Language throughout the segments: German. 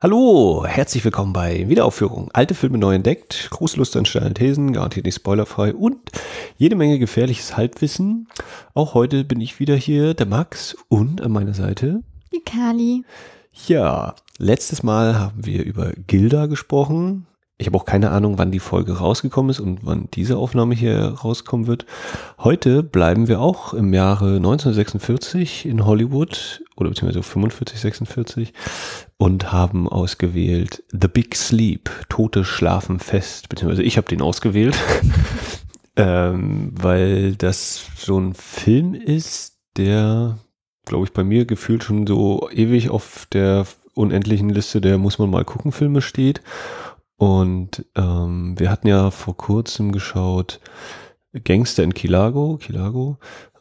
Hallo, herzlich willkommen bei Wiederaufführung. Alte Filme neu entdeckt, Grußlust an steilen Thesen, garantiert nicht spoilerfrei und jede Menge gefährliches Halbwissen. Auch heute bin ich wieder hier, der Max und an meiner Seite die Kali. Ja, letztes Mal haben wir über Gilda gesprochen, ich habe auch keine Ahnung, wann die Folge rausgekommen ist und wann diese Aufnahme hier rauskommen wird. Heute bleiben wir auch im Jahre 1946 in Hollywood oder beziehungsweise 45, 46 und haben ausgewählt The Big Sleep, Tote schlafen fest, beziehungsweise ich habe den ausgewählt, ähm, weil das so ein Film ist, der, glaube ich, bei mir gefühlt schon so ewig auf der unendlichen Liste der muss man mal gucken Filme steht und ähm, wir hatten ja vor kurzem geschaut Gangster in Kilago, Kilago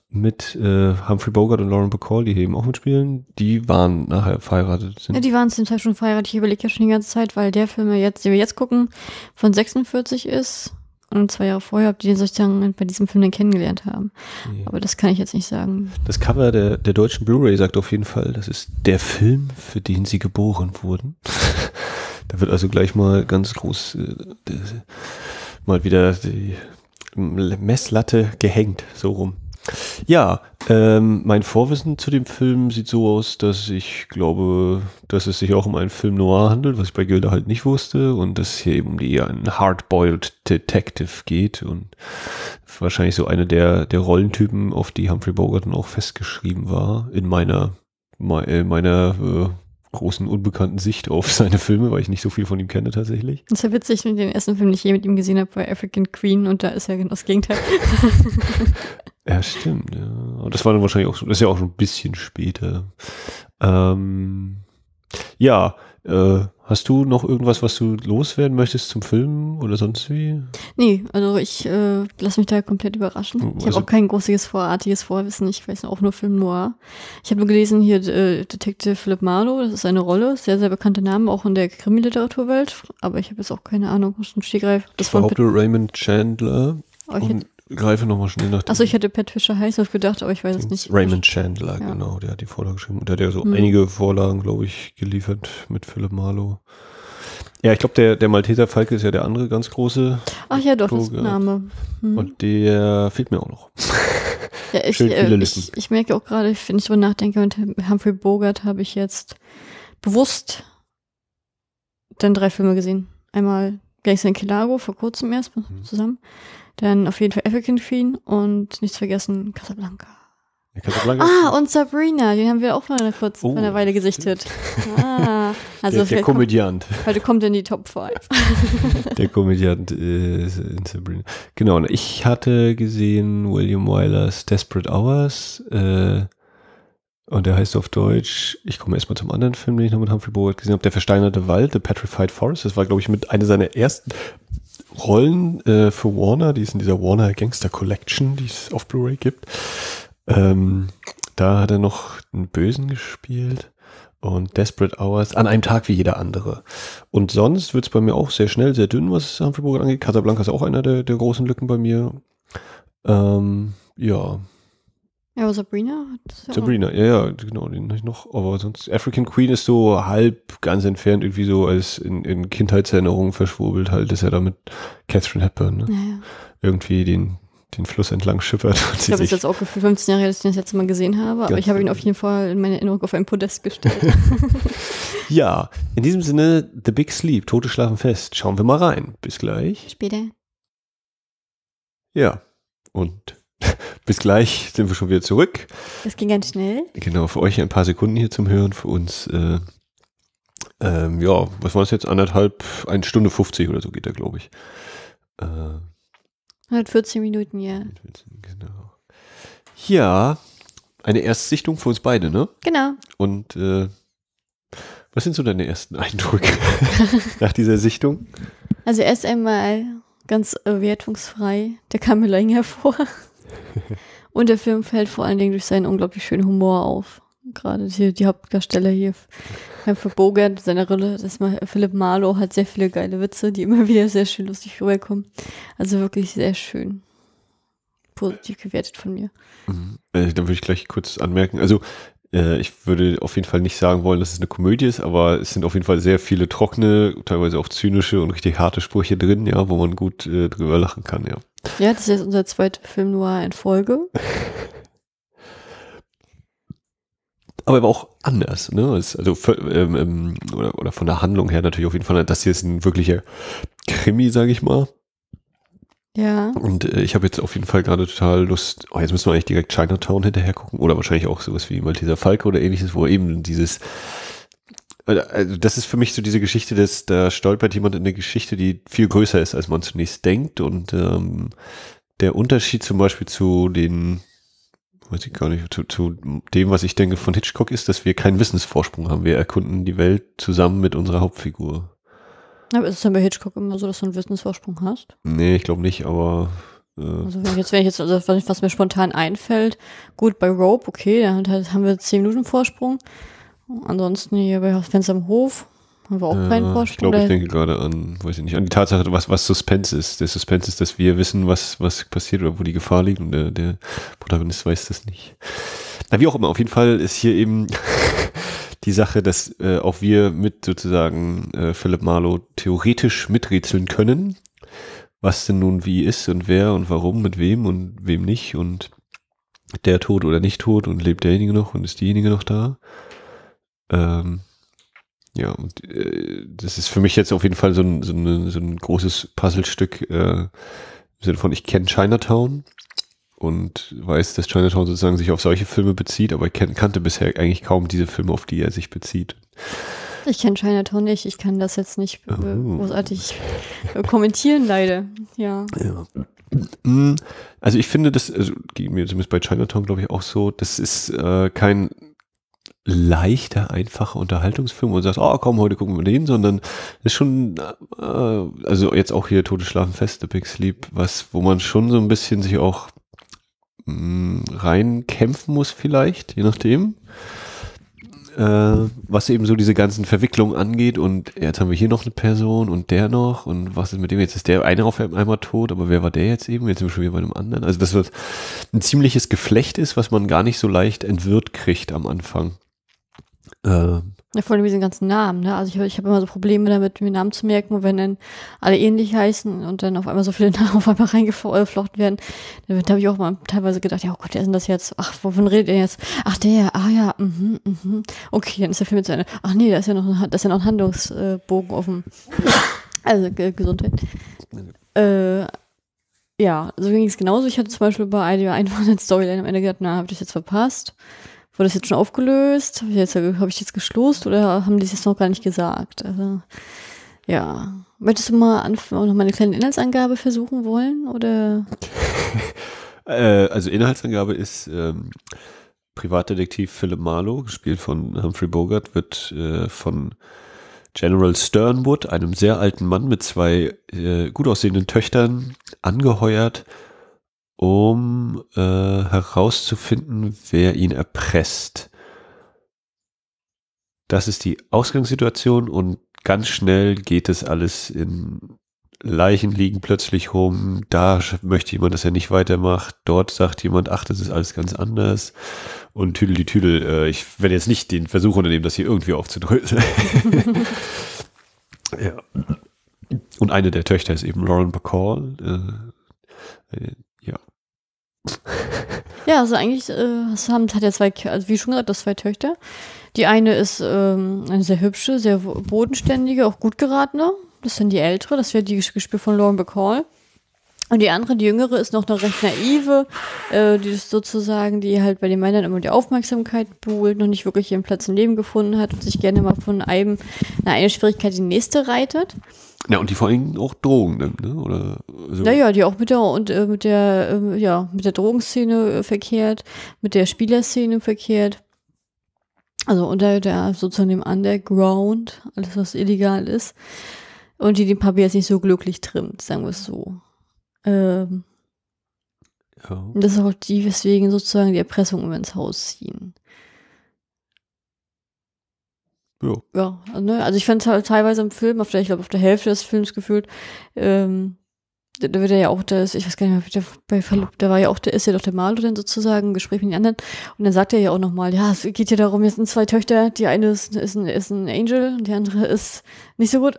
mit äh, Humphrey Bogart und Lauren Bacall, die eben auch mitspielen. Die waren nachher verheiratet. Sind. Ja, die waren zum Teil schon verheiratet. Ich überlege ja schon die ganze Zeit, weil der Film, jetzt, den wir jetzt gucken, von 46 ist. Und zwei Jahre vorher, ob die den sozusagen bei diesem Film dann kennengelernt haben. Ja. Aber das kann ich jetzt nicht sagen. Das Cover der, der deutschen Blu-ray sagt auf jeden Fall, das ist der Film, für den sie geboren wurden. Da wird also gleich mal ganz groß äh, mal wieder die Messlatte gehängt, so rum. Ja, ähm, mein Vorwissen zu dem Film sieht so aus, dass ich glaube, dass es sich auch um einen Film noir handelt, was ich bei Gilda halt nicht wusste, und dass es hier eben um die einen Hardboiled Detective geht und wahrscheinlich so eine der, der Rollentypen, auf die Humphrey Bogart auch festgeschrieben war, in meiner, äh, meiner äh, großen unbekannten Sicht auf seine Filme, weil ich nicht so viel von ihm kenne tatsächlich. Das ist ja witzig, wenn ich den ersten Film, nicht je mit ihm gesehen habe, war African Queen und da ist ja genau das Gegenteil. ja, stimmt. Ja. Und das war dann wahrscheinlich auch, das ist ja auch schon ein bisschen später. Ähm, ja, äh, hast du noch irgendwas, was du loswerden möchtest zum Film oder sonst wie? Nee, also ich äh, lasse mich da komplett überraschen. Ich also, habe auch kein großes vorartiges Vorwissen. Ich weiß auch nur Film Noir. Ich habe nur gelesen hier äh, Detective Philip Marlowe, das ist eine Rolle, sehr, sehr bekannter Name, auch in der Krimi-Literaturwelt. Aber ich habe jetzt auch keine Ahnung, was ein Stegreif. Das ich behaupte Raymond Chandler. Oh, ich und, greife nochmal schnell nach Achso, ich hätte Pat Fisher Fischer auf gedacht, aber ich weiß es nicht. Raymond Chandler, ja. genau, der hat die Vorlage geschrieben. Und der hat ja so hm. einige Vorlagen, glaube ich, geliefert mit Philip Marlowe. Ja, ich glaube, der, der Malteser Falke ist ja der andere ganz große. Ach ja, doch, das ist Name. Hm. Und der fehlt mir auch noch. Ja, ich, Schön viele äh, Ich, ich, merke auch gerade, wenn ich drüber nachdenke, mit Humphrey Bogart habe ich jetzt bewusst dann drei Filme gesehen. Einmal Gangster in Kilago vor kurzem erst mhm. zusammen. Dann auf jeden Fall African Queen und nichts vergessen, Casablanca. Ja, Casablanca. Ah, und Sabrina, den haben wir auch mal kurz oh. vor einer Weile gesichtet. Ah, also der, der Komödiant. Kommt, heute kommt in die Top 5. der Komödiant ist äh, in Sabrina. Genau, und ich hatte gesehen William Wylers Desperate Hours. Äh, und der heißt auf Deutsch, ich komme erstmal zum anderen Film, den ich noch mit Humphrey Bogart gesehen habe, der versteinerte Wald, The Petrified Forest. Das war, glaube ich, mit einer seiner ersten Rollen äh, für Warner, die es in dieser Warner Gangster Collection, die es auf Blu-ray gibt. Ähm, da hat er noch einen Bösen gespielt und Desperate Hours an einem Tag wie jeder andere. Und sonst wird es bei mir auch sehr schnell, sehr dünn, was Humphrey Bogart angeht. Casablanca ist auch einer der, der großen Lücken bei mir. Ähm, ja, ja, aber Sabrina hat Sabrina, ja, ja, genau, den habe ich noch. Aber sonst, African Queen ist so halb ganz entfernt, irgendwie so als in, in Kindheitserinnerungen verschwurbelt, halt, dass er da mit Catherine Hepburn ne? ja, ja. irgendwie den, den Fluss entlang schippert. ich habe es jetzt auch gefühlt 15 Jahre, dass ich ihn das letzte Mal gesehen habe, aber ich habe ihn genau. auf jeden Fall in meiner Erinnerung auf ein Podest gestellt. ja, in diesem Sinne, The Big Sleep, Tote schlafen fest. Schauen wir mal rein. Bis gleich. Später. Ja, und Bis gleich sind wir schon wieder zurück. Das ging ganz schnell. Genau, für euch ein paar Sekunden hier zum Hören, für uns, äh, ähm, ja, was war es jetzt? Anderthalb, eine Stunde 50 oder so geht da, glaube ich. Äh, 114 Minuten, ja. 114, genau. Ja, eine Erstsichtung für uns beide, ne? Genau. Und äh, was sind so deine ersten Eindrücke nach dieser Sichtung? Also erst einmal ganz äh, wertungsfrei der Kamerling hervor. Und der Film fällt vor allen Dingen durch seinen unglaublich schönen Humor auf. Gerade hier die Hauptdarsteller hier, Humphrey Bogart, seine Rolle, das mal Philipp Marlowe hat sehr viele geile Witze, die immer wieder sehr schön lustig rüberkommen. Also wirklich sehr schön. Positiv gewertet von mir. Mhm. Äh, dann würde ich gleich kurz anmerken. Also äh, ich würde auf jeden Fall nicht sagen wollen, dass es eine Komödie ist, aber es sind auf jeden Fall sehr viele trockene, teilweise auch zynische und richtig harte Sprüche drin, ja, wo man gut äh, drüber lachen kann, ja. Ja, das ist jetzt unser zweiter Film Noir in Folge. aber eben auch anders. Ne? Also ähm, ähm, oder, oder von der Handlung her natürlich auf jeden Fall, dass hier ist ein wirklicher Krimi, sage ich mal. Ja. Und äh, ich habe jetzt auf jeden Fall gerade total Lust, oh, jetzt müssen wir eigentlich direkt Chinatown hinterher gucken oder wahrscheinlich auch sowas wie Malteser Falke oder ähnliches, wo eben dieses also das ist für mich so diese Geschichte, dass da stolpert jemand in eine Geschichte, die viel größer ist, als man zunächst denkt. Und ähm, der Unterschied zum Beispiel zu den, weiß ich gar nicht, zu, zu dem, was ich denke von Hitchcock, ist, dass wir keinen Wissensvorsprung haben. Wir erkunden die Welt zusammen mit unserer Hauptfigur. Aber ist es dann bei Hitchcock immer so, dass du einen Wissensvorsprung hast? Nee, ich glaube nicht, aber. Äh also, wenn ich jetzt, wenn ich jetzt, also, was mir spontan einfällt, gut, bei Rope, okay, da halt, haben wir 10 Minuten Vorsprung. Ansonsten hier bei Fenster am Hof haben wir auch ja, äh, keinen Vorsprung. Ich glaube, ich denke gerade an, weiß ich nicht, an die Tatsache, was, was Suspense ist. Der Suspense ist, dass wir wissen, was, was passiert oder wo die Gefahr liegt und der, der Protagonist weiß das nicht. Na, wie auch immer, auf jeden Fall ist hier eben die Sache, dass äh, auch wir mit sozusagen äh, Philipp Marlow theoretisch miträtseln können, was denn nun wie ist und wer und warum, mit wem und wem nicht und der tot oder nicht tot und lebt derjenige noch und ist diejenige noch da. Ähm, ja, und äh, das ist für mich jetzt auf jeden Fall so ein, so, eine, so ein großes Puzzlestück äh, im Sinne von, ich kenne Chinatown, und weiß, dass Chinatown sozusagen sich auf solche Filme bezieht, aber ich kannte bisher eigentlich kaum diese Filme, auf die er sich bezieht. Ich kenne Chinatown nicht, ich kann das jetzt nicht oh. großartig äh, kommentieren, leider. Ja. ja. Hm. Also ich finde, das also, ging mir zumindest bei Chinatown, glaube ich, auch so, das ist äh, kein leichter, einfacher Unterhaltungsfilm wo du sagst, oh komm, heute gucken wir den, sondern ist schon, äh, also jetzt auch hier Tote Schlafen Fest, The Big Sleep, was, wo man schon so ein bisschen sich auch Mm, reinkämpfen muss vielleicht, je nachdem. Äh, was eben so diese ganzen Verwicklungen angeht und jetzt haben wir hier noch eine Person und der noch und was ist mit dem? Jetzt ist der eine auf einmal tot, aber wer war der jetzt eben? Jetzt sind wir schon wieder bei einem anderen. Also das wird ein ziemliches Geflecht ist, was man gar nicht so leicht entwirrt kriegt am Anfang. Äh, ja, vor allem diesen ganzen Namen, ne? Also ich, ich habe immer so Probleme damit, mir Namen zu merken und wenn dann alle ähnlich heißen und dann auf einmal so viele Namen auf einmal reingeflochten werden, dann habe ich auch mal teilweise gedacht, ja oh Gott, wer ist denn das jetzt? Ach, wovon redet ihr jetzt? Ach der, ah ja, mhm, mhm. Okay, dann ist der Film jetzt Ende. Ach nee, da ist ja noch ein, da ist ja noch ein Handlungsbogen offen. also Gesundheit. Äh, ja, so ging es genauso. Ich hatte zum Beispiel bei Idea einfach eine Storyline am Ende gedacht, na, habe ich das jetzt verpasst? Wurde das jetzt schon aufgelöst? Habe ich, jetzt, hab ich jetzt geschlost oder haben die es jetzt noch gar nicht gesagt? Also, ja. Möchtest du mal noch mal eine kleine Inhaltsangabe versuchen wollen? Oder? äh, also Inhaltsangabe ist ähm, Privatdetektiv Philip Marlowe, gespielt von Humphrey Bogart, wird äh, von General Sternwood, einem sehr alten Mann mit zwei äh, gut aussehenden Töchtern, angeheuert, um äh, herauszufinden, wer ihn erpresst. Das ist die Ausgangssituation und ganz schnell geht es alles in Leichen liegen plötzlich rum, da möchte jemand, dass er nicht weitermacht, dort sagt jemand, ach, das ist alles ganz anders und Tüdel die Tüdel, äh, ich werde jetzt nicht den Versuch unternehmen, das hier irgendwie aufzudröseln. ja. Und eine der Töchter ist eben Lauren Bacall, äh, ja, also eigentlich, äh, haben, hat er zwei, also wie schon gesagt, das zwei Töchter. Die eine ist ähm, eine sehr hübsche, sehr bodenständige, auch gut geratene. Das sind die ältere, das wäre die Gespielt von Lauren Bacall. Und die andere, die jüngere, ist noch eine recht naive, äh, die ist sozusagen, die halt bei den Männern immer die Aufmerksamkeit buhlt, noch nicht wirklich ihren Platz im Leben gefunden hat und sich gerne mal von einem, na, eine Schwierigkeit die nächste reitet. Ja, und die vor allem auch Drogen nimmt, ne? Oder so. Naja, die auch mit der und äh, mit der, äh, ja, mit der Drogenszene äh, verkehrt, mit der Spielerszene verkehrt. Also unter der sozusagen dem Underground, alles was illegal ist. Und die den Papi jetzt nicht so glücklich trimmt, sagen wir es so. Ähm, ja. Das ist auch die, weswegen sozusagen die Erpressung immer ins Haus ziehen. Ja. Ja, also, ne? also ich fand es halt teilweise im Film, auf der, ich glaube, auf der Hälfte des Films gefühlt, ähm, da, wird er ja auch, das, ich weiß gar nicht mehr, bei Verlobt, da war ja auch, der ist ja doch der Malo dann sozusagen, Gespräch mit den anderen. Und dann sagt er ja auch nochmal, ja, es geht ja darum, jetzt sind zwei Töchter, die eine ist, ist, ein, ist ein Angel und die andere ist nicht so gut.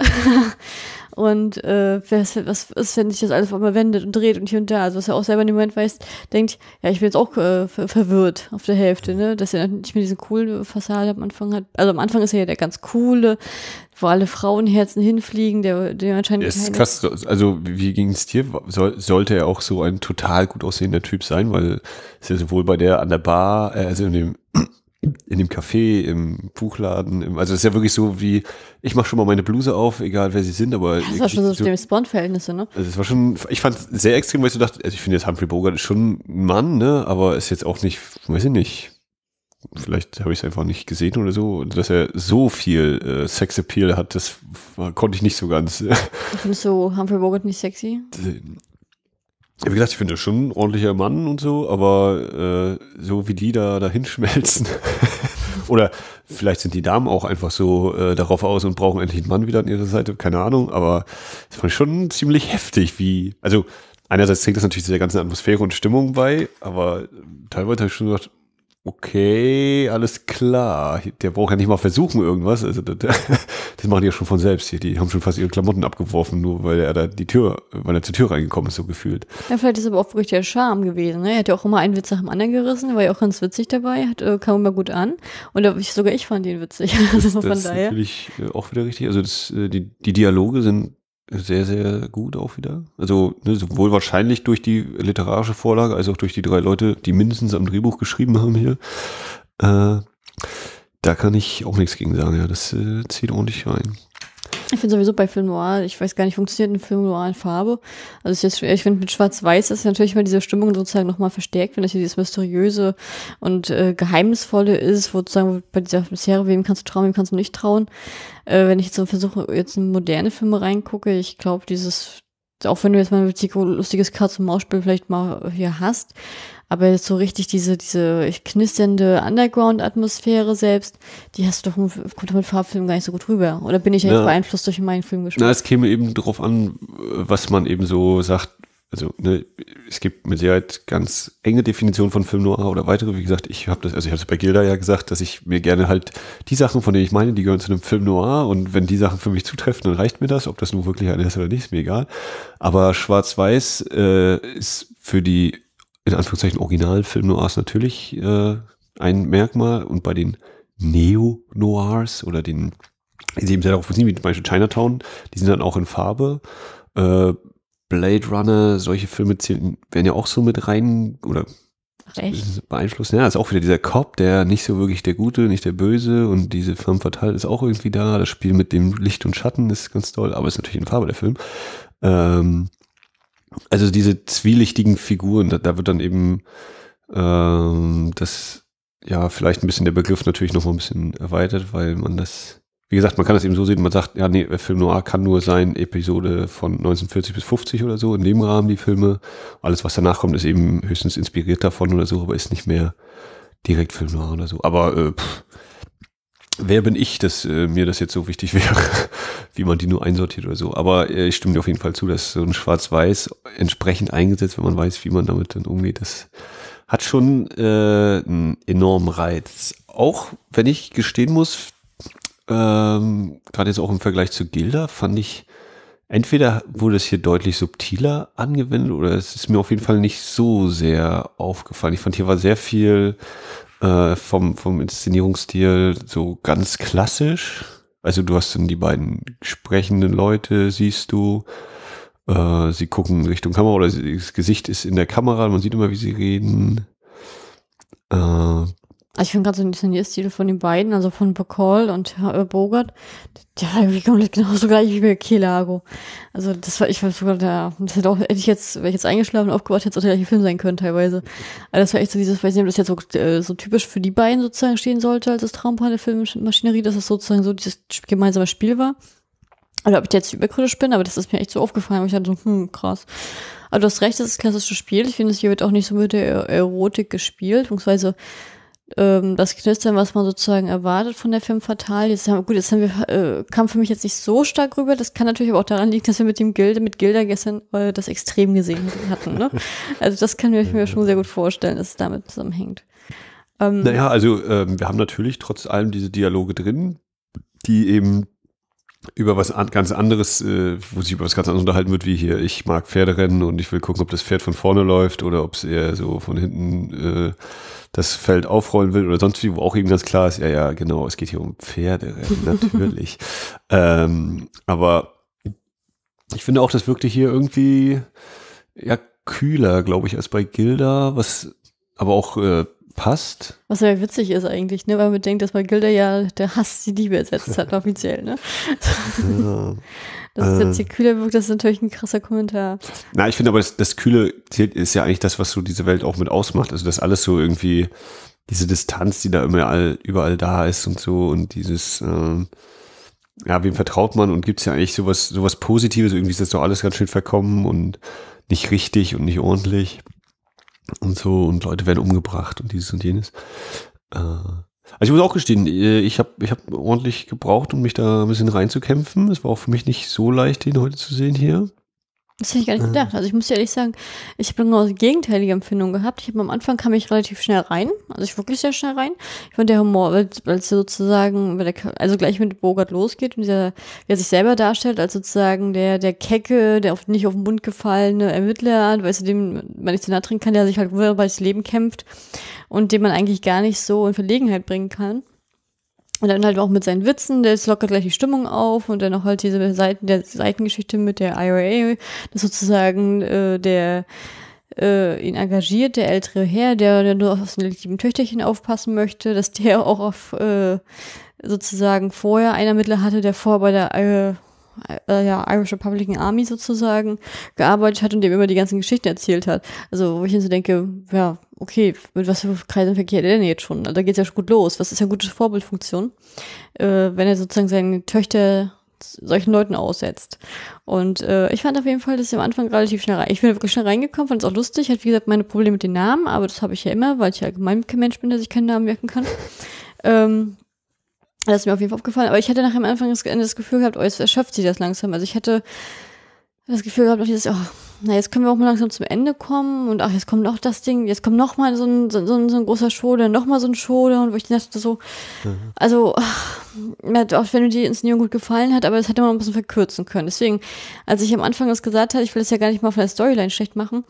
und äh, was, was ist, wenn sich das alles auf einmal wendet und dreht und hier und da, also was er auch selber in dem Moment weiß, denkt, ja, ich bin jetzt auch äh, ver verwirrt auf der Hälfte, ne, dass er nicht mehr diese coole Fassade am Anfang hat, also am Anfang ist er ja der ganz coole, wo alle Frauenherzen hinfliegen, der, der anscheinend das ist krass, also wie ging es dir, Soll, sollte er auch so ein total gut aussehender Typ sein, weil es ja sowohl bei der an der Bar, äh, also in dem in dem Café, im Buchladen, im, also es ist ja wirklich so wie, ich mache schon mal meine Bluse auf, egal wer sie sind, aber. Das war schon so, so dem Spawn-Verhältnisse, ne? Also es war schon, ich fand es sehr extrem, weil ich so dachte, also ich finde jetzt Humphrey Bogart ist schon ein Mann, ne, aber ist jetzt auch nicht, weiß ich nicht, vielleicht habe ich es einfach nicht gesehen oder so, Und dass er so viel äh, Sex-Appeal hat, das war, konnte ich nicht so ganz. Äh, Findest du Humphrey Bogart nicht sexy? wie gesagt, ich finde das schon ein ordentlicher Mann und so, aber äh, so wie die da dahinschmelzen. Oder vielleicht sind die Damen auch einfach so äh, darauf aus und brauchen endlich einen Mann wieder an ihrer Seite, keine Ahnung, aber es fand ich schon ziemlich heftig, wie, also einerseits trägt das natürlich zu der ganzen Atmosphäre und Stimmung bei, aber teilweise habe ich schon gedacht, okay, alles klar. Der braucht ja nicht mal versuchen irgendwas. Also das, das, machen die ja schon von selbst hier. Die haben schon fast ihre Klamotten abgeworfen, nur weil er da die Tür, weil er zur Tür reingekommen ist, so gefühlt. Ja, vielleicht ist aber auch wirklich der Charme gewesen. Ne? Er hat ja auch immer einen Witz nach dem anderen gerissen, war ja auch ganz witzig dabei, hat, äh, kam immer gut an. Und da, ich, sogar ich fand den witzig. Also das, also von das daher. ist natürlich äh, auch wieder richtig. Also das, äh, die, die Dialoge sind sehr, sehr gut auch wieder. Also ne, sowohl wahrscheinlich durch die literarische Vorlage als auch durch die drei Leute, die mindestens am Drehbuch geschrieben haben hier. Äh, da kann ich auch nichts gegen sagen. Ja, das äh, zieht ordentlich rein. Ich finde sowieso bei Film Noir, ich weiß gar nicht, funktioniert ein Film Noir in Farbe? Also jetzt, ich finde mit Schwarz-Weiß ist natürlich mal diese Stimmung sozusagen nochmal verstärkt, wenn das hier dieses Mysteriöse und äh, Geheimnisvolle ist, wo sozusagen bei dieser Serie, wem kannst du trauen, wem kannst du nicht trauen. Äh, wenn ich jetzt so versuche, jetzt in moderne Filme reingucke, ich glaube, dieses, auch wenn du jetzt mal ein lustiges Katz-und-Maus-Spiel vielleicht mal hier hast, aber so richtig diese, diese knisternde Underground-Atmosphäre selbst, die hast du doch mit, kommt mit Farbfilmen gar nicht so gut rüber. Oder bin ich ja, jetzt beeinflusst durch meinen Film gespielt? Na, es käme eben drauf an, was man eben so sagt. Also, ne, es gibt mit Sicherheit ganz enge Definitionen von Film Noir oder weitere. Wie gesagt, ich habe das, also ich habe es bei Gilda ja gesagt, dass ich mir gerne halt die Sachen, von denen ich meine, die gehören zu einem Film Noir und wenn die Sachen für mich zutreffen, dann reicht mir das. Ob das nun wirklich eine ist oder nicht, ist mir egal. Aber Schwarz-Weiß äh, ist für die in Anführungszeichen Originalfilm-Noirs natürlich äh, ein Merkmal und bei den Neo-Noirs oder den, die eben sehr darauf beziehen, wie zum Beispiel Chinatown, die sind dann auch in Farbe. Äh, Blade Runner, solche Filme zählen, werden ja auch so mit rein oder Echt? beeinflussen. Ja, ist auch wieder dieser Cop, der nicht so wirklich der Gute, nicht der Böse und diese Femme verteilt ist auch irgendwie da. Das Spiel mit dem Licht und Schatten ist ganz toll, aber ist natürlich in Farbe der Film. Ähm, also diese zwielichtigen Figuren, da, da wird dann eben ähm, das, ja, vielleicht ein bisschen der Begriff natürlich nochmal ein bisschen erweitert, weil man das, wie gesagt, man kann das eben so sehen, man sagt, ja, nee, Film Noir kann nur sein, Episode von 1940 bis 50 oder so, in dem Rahmen die Filme. Alles, was danach kommt, ist eben höchstens inspiriert davon oder so, aber ist nicht mehr direkt Film Noir oder so. Aber äh, pff, wer bin ich, dass äh, mir das jetzt so wichtig wäre, wie man die nur einsortiert oder so. Aber äh, ich stimme dir auf jeden Fall zu, dass so ein Schwarz-Weiß entsprechend eingesetzt, wenn man weiß, wie man damit dann umgeht, das hat schon äh, einen enormen Reiz. Auch wenn ich gestehen muss, ähm, gerade jetzt auch im Vergleich zu Gilda, fand ich, entweder wurde es hier deutlich subtiler angewendet oder es ist mir auf jeden Fall nicht so sehr aufgefallen. Ich fand, hier war sehr viel äh, vom, vom Inszenierungsstil so ganz klassisch. Also du hast dann die beiden sprechenden Leute, siehst du. Äh, sie gucken Richtung Kamera oder das Gesicht ist in der Kamera, man sieht immer, wie sie reden. Äh, also ich finde gerade so den Signierstil von den beiden, also von Bacall und äh, Bogart, der war irgendwie komplett genauso gleich wie bei Kelago. Also das war, ich war sogar da, das hätte auch, hätte ich jetzt, wäre ich jetzt eingeschlafen, und aufgewacht, hätte es auch der gleiche Film sein können teilweise. Aber das war echt so dieses, weiß nicht, ob das jetzt so, äh, so typisch für die beiden sozusagen stehen sollte, als das Traumpaar der Filmmaschinerie, dass das sozusagen so dieses gemeinsame Spiel war. Oder ob ich jetzt überkritisch bin, aber das ist mir echt so aufgefallen, weil ich dachte so, hm, krass. Aber du hast recht, das ist das klassische Spiel. Ich finde, es hier wird auch nicht so mit der Erotik gespielt, beziehungsweise ähm, das Knistern, was man sozusagen erwartet von der Film Fatal. Jetzt haben, gut, jetzt haben wir, äh, kam für mich jetzt nicht so stark rüber. Das kann natürlich aber auch daran liegen, dass wir mit dem Gilde, mit Gilda gestern äh, das Extrem gesehen hatten. Ne? Also das kann ich mir schon sehr gut vorstellen, dass es damit zusammenhängt. Ähm, naja, also ähm, wir haben natürlich trotz allem diese Dialoge drin, die eben über was ganz anderes, äh, wo sich über was ganz anderes unterhalten wird, wie hier, ich mag Pferderennen und ich will gucken, ob das Pferd von vorne läuft oder ob es eher so von hinten äh, das Feld aufrollen will oder sonst wie, wo auch eben ganz klar ist, ja, ja, genau, es geht hier um Pferderennen, natürlich. ähm, aber ich finde auch, das wirkte hier irgendwie ja kühler, glaube ich, als bei Gilda, was aber auch äh, passt. Was ja witzig ist eigentlich, ne? weil man denkt, dass bei Gilda ja der Hass die Liebe ersetzt hat, offiziell. Ne? ja. Dass jetzt äh. hier kühler wirkt, das ist natürlich ein krasser Kommentar. Na, ich finde aber, das, das Kühle zählt, ist ja eigentlich das, was so diese Welt auch mit ausmacht. Also, das alles so irgendwie, diese Distanz, die da immer all, überall da ist und so und dieses, ähm, ja, wem vertraut man und gibt es ja eigentlich sowas, sowas Positives, irgendwie ist das doch alles ganz schön verkommen und nicht richtig und nicht ordentlich und so und Leute werden umgebracht und dieses und jenes. Äh, also ich muss auch gestehen, äh, ich habe ich hab ordentlich gebraucht, um mich da ein bisschen reinzukämpfen. Es war auch für mich nicht so leicht, den heute zu sehen hier. Das hätte ich gar nicht äh. gedacht. Also ich muss ehrlich sagen, ich habe genau die gegenteilige Empfindung gehabt. Ich habe am Anfang kam ich relativ schnell rein, also ich wirklich sehr schnell rein. Ich fand der Humor, weil es sozusagen, also gleich mit Bogart losgeht und der, der sich selber darstellt, als sozusagen der, der kecke, der auf, nicht auf den Mund gefallene Ermittler, weißt du, dem man nicht so nahe trinken kann, der sich halt wunderbar das Leben kämpft und den man eigentlich gar nicht so in Verlegenheit bringen kann. Und dann halt auch mit seinen Witzen, der lockert gleich die Stimmung auf und dann auch halt diese Seiten der Seitengeschichte mit der IRA, das sozusagen äh, der äh, ihn engagiert, der ältere Herr, der, nur auf seine lieben Töchterchen aufpassen möchte, dass der auch auf äh, sozusagen vorher einen Ermittler hatte, der vorher bei der äh, äh, ja, Irish Republican Army sozusagen gearbeitet hat und dem immer die ganzen Geschichten erzählt hat. Also wo ich dann so denke, ja, okay, mit was für Kreisen verkehrt er denn jetzt schon? Also, da geht es ja schon gut los. Was ist ja eine gute Vorbildfunktion, äh, wenn er sozusagen seine Töchter solchen Leuten aussetzt. Und äh, ich fand auf jeden Fall, dass ich am Anfang relativ schnell rein. Ich bin wirklich schnell reingekommen, fand es auch lustig. Hat wie gesagt meine Probleme mit den Namen, aber das habe ich ja immer, weil ich ja allgemein kein Mensch bin, dass ich keinen Namen merken kann. Ähm, das ist mir auf jeden Fall aufgefallen. Aber ich hätte nach dem Anfang das Gefühl gehabt, oh, jetzt erschöpft sie das langsam. Also ich hätte das Gefühl gehabt, noch dieses, oh, na, jetzt können wir auch mal langsam zum Ende kommen und ach, jetzt kommt noch das Ding, jetzt kommt noch mal so ein, so, ein, so ein großer Schode, noch mal so ein Schode und wo ich dachte so, mhm. also auch wenn mir die Inszenierung gut gefallen hat, aber das hätte man ein bisschen verkürzen können. Deswegen, als ich am Anfang das gesagt hatte, ich will das ja gar nicht mal von der Storyline schlecht machen,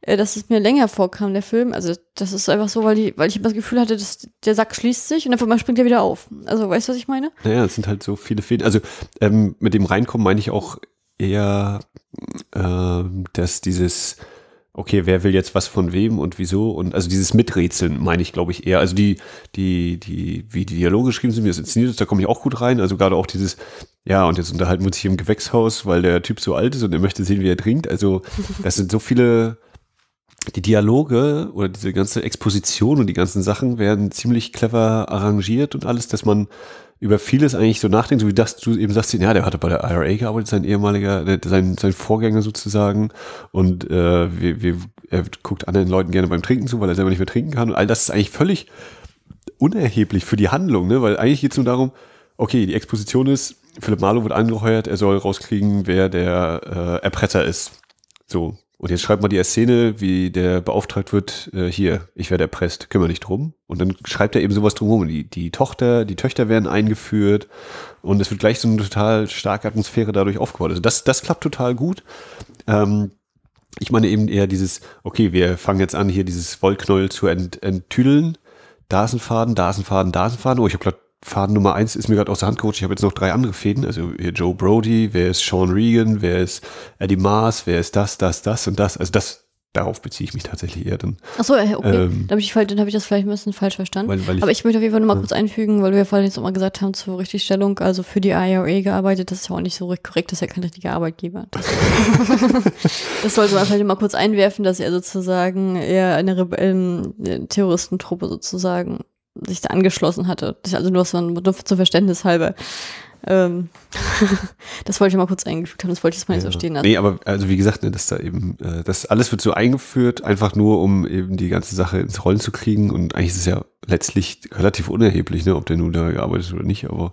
äh, dass es mir länger vorkam, der Film. Also das ist einfach so, weil, die, weil ich immer das Gefühl hatte, dass der Sack schließt sich und einfach mal springt er wieder auf. Also weißt du, was ich meine? Naja, es sind halt so viele Fehler. Also ähm, mit dem Reinkommen meine ich auch eher, äh, dass dieses, okay, wer will jetzt was von wem und wieso und also dieses Miträtseln meine ich, glaube ich, eher. Also die, die, die, wie die Dialoge geschrieben sind, wie es inszeniert ist, da komme ich auch gut rein. Also gerade auch dieses, ja, und jetzt unterhalten wir uns hier im Gewächshaus, weil der Typ so alt ist und er möchte sehen, wie er trinkt. Also das sind so viele, die Dialoge oder diese ganze Exposition und die ganzen Sachen werden ziemlich clever arrangiert und alles, dass man über vieles eigentlich so nachdenken, so wie das du eben sagst, ja, der hatte bei der IRA gearbeitet, sein ehemaliger, sein, sein Vorgänger sozusagen und äh, wir, wir, er guckt anderen Leuten gerne beim Trinken zu, weil er selber nicht mehr trinken kann und all das ist eigentlich völlig unerheblich für die Handlung, ne? weil eigentlich geht es nur darum, okay, die Exposition ist, Philipp Marlow wird angeheuert, er soll rauskriegen, wer der äh, Erpresser ist. So, und jetzt schreibt man die Szene, wie der beauftragt wird, äh, hier, ich werde erpresst, kümmere dich drum. Und dann schreibt er eben sowas drumherum. Die, die Tochter, die Töchter werden eingeführt und es wird gleich so eine total starke Atmosphäre dadurch aufgebaut. Also das, das klappt total gut. Ähm, ich meine eben eher dieses, okay, wir fangen jetzt an, hier dieses Wollknäuel zu ent, enttüdeln. Da ist ein Faden, da ist ein Faden, da ist ein Faden. Oh, ich habe gerade Faden Nummer eins ist mir gerade aus der Hand gerutscht. Ich habe jetzt noch drei andere Fäden. Also hier Joe Brody, wer ist Sean Regan, wer ist Eddie Mars, wer ist das, das, das und das. Also das, darauf beziehe ich mich tatsächlich eher dann. Achso, okay. Ähm, dann habe ich, hab ich das vielleicht ein bisschen falsch verstanden. Weil, weil ich, Aber ich möchte auf jeden Fall nochmal ja. kurz einfügen, weil wir vorhin jetzt auch mal gesagt haben, zur Richtigstellung, also für die IRA gearbeitet, das ist ja auch nicht so korrekt, das ist ja kein richtiger Arbeitgeber. Das, das sollte man vielleicht mal kurz einwerfen, dass er sozusagen eher eine Rebellen-Terroristentruppe ähm, sozusagen sich da angeschlossen hatte. Das ist Also nur, so ein, zum Verständnis halber. Ähm das wollte ich mal kurz eingefügt haben, das wollte ich jetzt mal ja. so stehen lassen. Nee, aber also wie gesagt, ne, dass da eben, äh, das alles wird so eingeführt, einfach nur, um eben die ganze Sache ins Rollen zu kriegen. Und eigentlich ist es ja letztlich relativ unerheblich, ne, ob der nun da gearbeitet oder nicht, aber.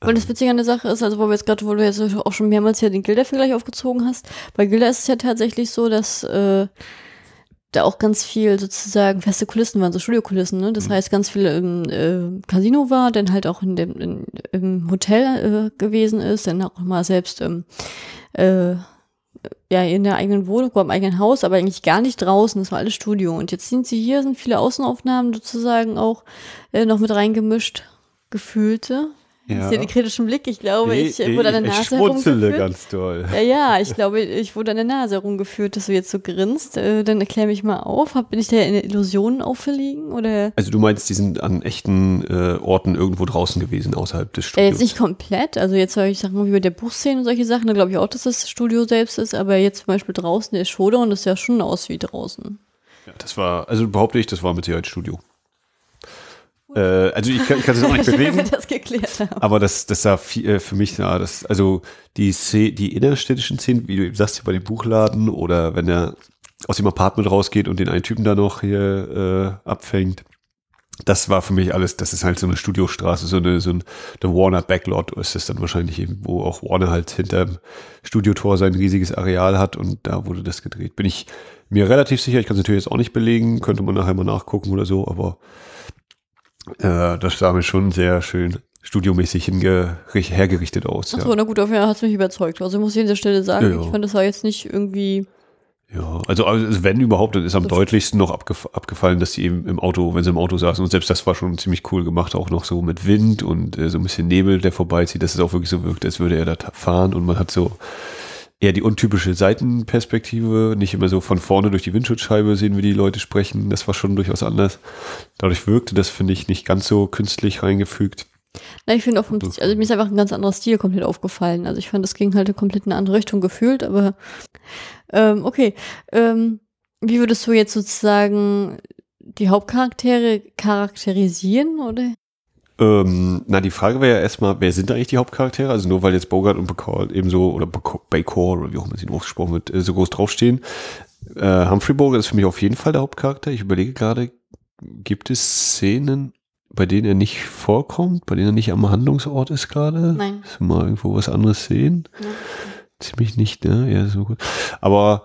Und das ähm, Witzige an der Sache ist, also wo wir jetzt gerade, wo du jetzt auch schon mehrmals ja den Gilder-Vergleich aufgezogen hast, bei Gilder ist es ja tatsächlich so, dass äh, da auch ganz viel sozusagen feste Kulissen waren, so Studiokulissen. Ne? Das mhm. heißt, ganz viel im äh, Casino war, dann halt auch in dem in, im Hotel äh, gewesen ist, dann auch mal selbst ähm, äh, ja in der eigenen Wohnung, im eigenen Haus, aber eigentlich gar nicht draußen. Das war alles Studio. Und jetzt sind sie hier, sind viele Außenaufnahmen sozusagen auch äh, noch mit reingemischt, gefühlte. Ja. Ich sehe den kritischen Blick. Ich glaube, nee, ich nee, wurde an der Nase ich schmutzele ganz doll. Ja, ja, ich glaube, ich wurde an der Nase herumgeführt, dass du jetzt so grinst. Äh, dann erkläre mich mal auf. bin ich da in Illusionen auferlegen? Oder? Also du meinst, die sind an echten äh, Orten irgendwo draußen gewesen, außerhalb des Studios? Äh, jetzt nicht komplett. Also jetzt höre ich Sachen wie bei der Buchszene und solche Sachen. Da glaube ich auch, dass das Studio selbst ist. Aber jetzt zum Beispiel draußen, der Showdown, das sah schon aus wie draußen. Ja, das war, also behaupte ich, das war mit Sicherheit Studio. Äh, also ich, kann, ich kann das auch nicht bewegen. das geklärt haben. Aber das, das sah viel, äh, für mich ja, das, also die, Szene, die innerstädtischen Szenen, wie du eben sagst, hier bei dem Buchladen oder wenn er aus dem Apartment rausgeht und den einen Typen da noch hier äh, abfängt. Das war für mich alles, das ist halt so eine Studiostraße, so eine, so ein der Warner Backlot ist das dann wahrscheinlich eben, wo auch Warner halt hinterm Studiotor sein riesiges Areal hat und da wurde das gedreht. Bin ich mir relativ sicher, ich kann es natürlich jetzt auch nicht belegen, könnte man nachher mal nachgucken oder so, aber äh, das sah mir schon sehr schön studiomäßig hergerichtet aus. Achso, ja. na gut, auf jeden Fall hat es mich überzeugt. Also muss ich an dieser Stelle sagen, ja, ja. ich fand, das war jetzt nicht irgendwie. Ja, also, also wenn überhaupt, dann ist am so deutlichsten noch abgef abgefallen, dass sie eben im Auto, wenn sie im Auto saßen, und selbst das war schon ziemlich cool gemacht, auch noch so mit Wind und äh, so ein bisschen Nebel, der vorbeizieht, dass es auch wirklich so wirkt, als würde er da fahren und man hat so eher die untypische Seitenperspektive, nicht immer so von vorne durch die Windschutzscheibe sehen wie die Leute sprechen. Das war schon durchaus anders. Dadurch wirkte das, finde ich, nicht ganz so künstlich reingefügt. Na, ich finde auch vom, also mir ist einfach ein ganz anderer Stil komplett aufgefallen. Also ich fand, das ging halt komplett in eine andere Richtung gefühlt, aber ähm, okay. Ähm, wie würdest du jetzt sozusagen die Hauptcharaktere charakterisieren, oder? Ähm, na, die Frage wäre ja erstmal, wer sind eigentlich die Hauptcharaktere? Also nur weil jetzt Bogart und Bacall ebenso oder Bacall, oder wie auch immer sie ihn ausgesprochen wird, äh, so groß draufstehen. Äh, Humphrey Bogart ist für mich auf jeden Fall der Hauptcharakter. Ich überlege gerade, gibt es Szenen, bei denen er nicht vorkommt, bei denen er nicht am Handlungsort ist gerade? Nein. Müssen wir mal irgendwo was anderes sehen? Nein. Ziemlich nicht, ne? Ja, so gut. Aber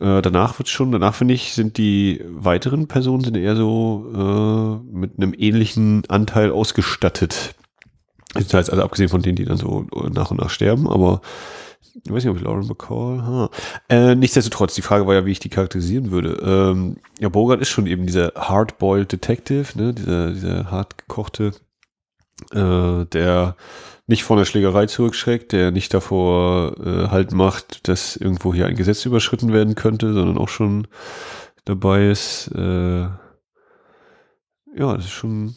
äh, danach wird schon, danach finde ich, sind die weiteren Personen sind eher so äh, mit einem ähnlichen Anteil ausgestattet. Das heißt also abgesehen von denen, die dann so äh, nach und nach sterben, aber ich weiß nicht, ob ich Lauren McCall. Ha. Äh, nichtsdestotrotz, die Frage war ja, wie ich die charakterisieren würde. Ähm, ja, Bogart ist schon eben dieser hardboiled Detective, ne? dieser, dieser hartgekochte, äh, der nicht vor einer Schlägerei zurückschreckt, der nicht davor äh, halt macht, dass irgendwo hier ein Gesetz überschritten werden könnte, sondern auch schon dabei ist. Äh, ja, das ist schon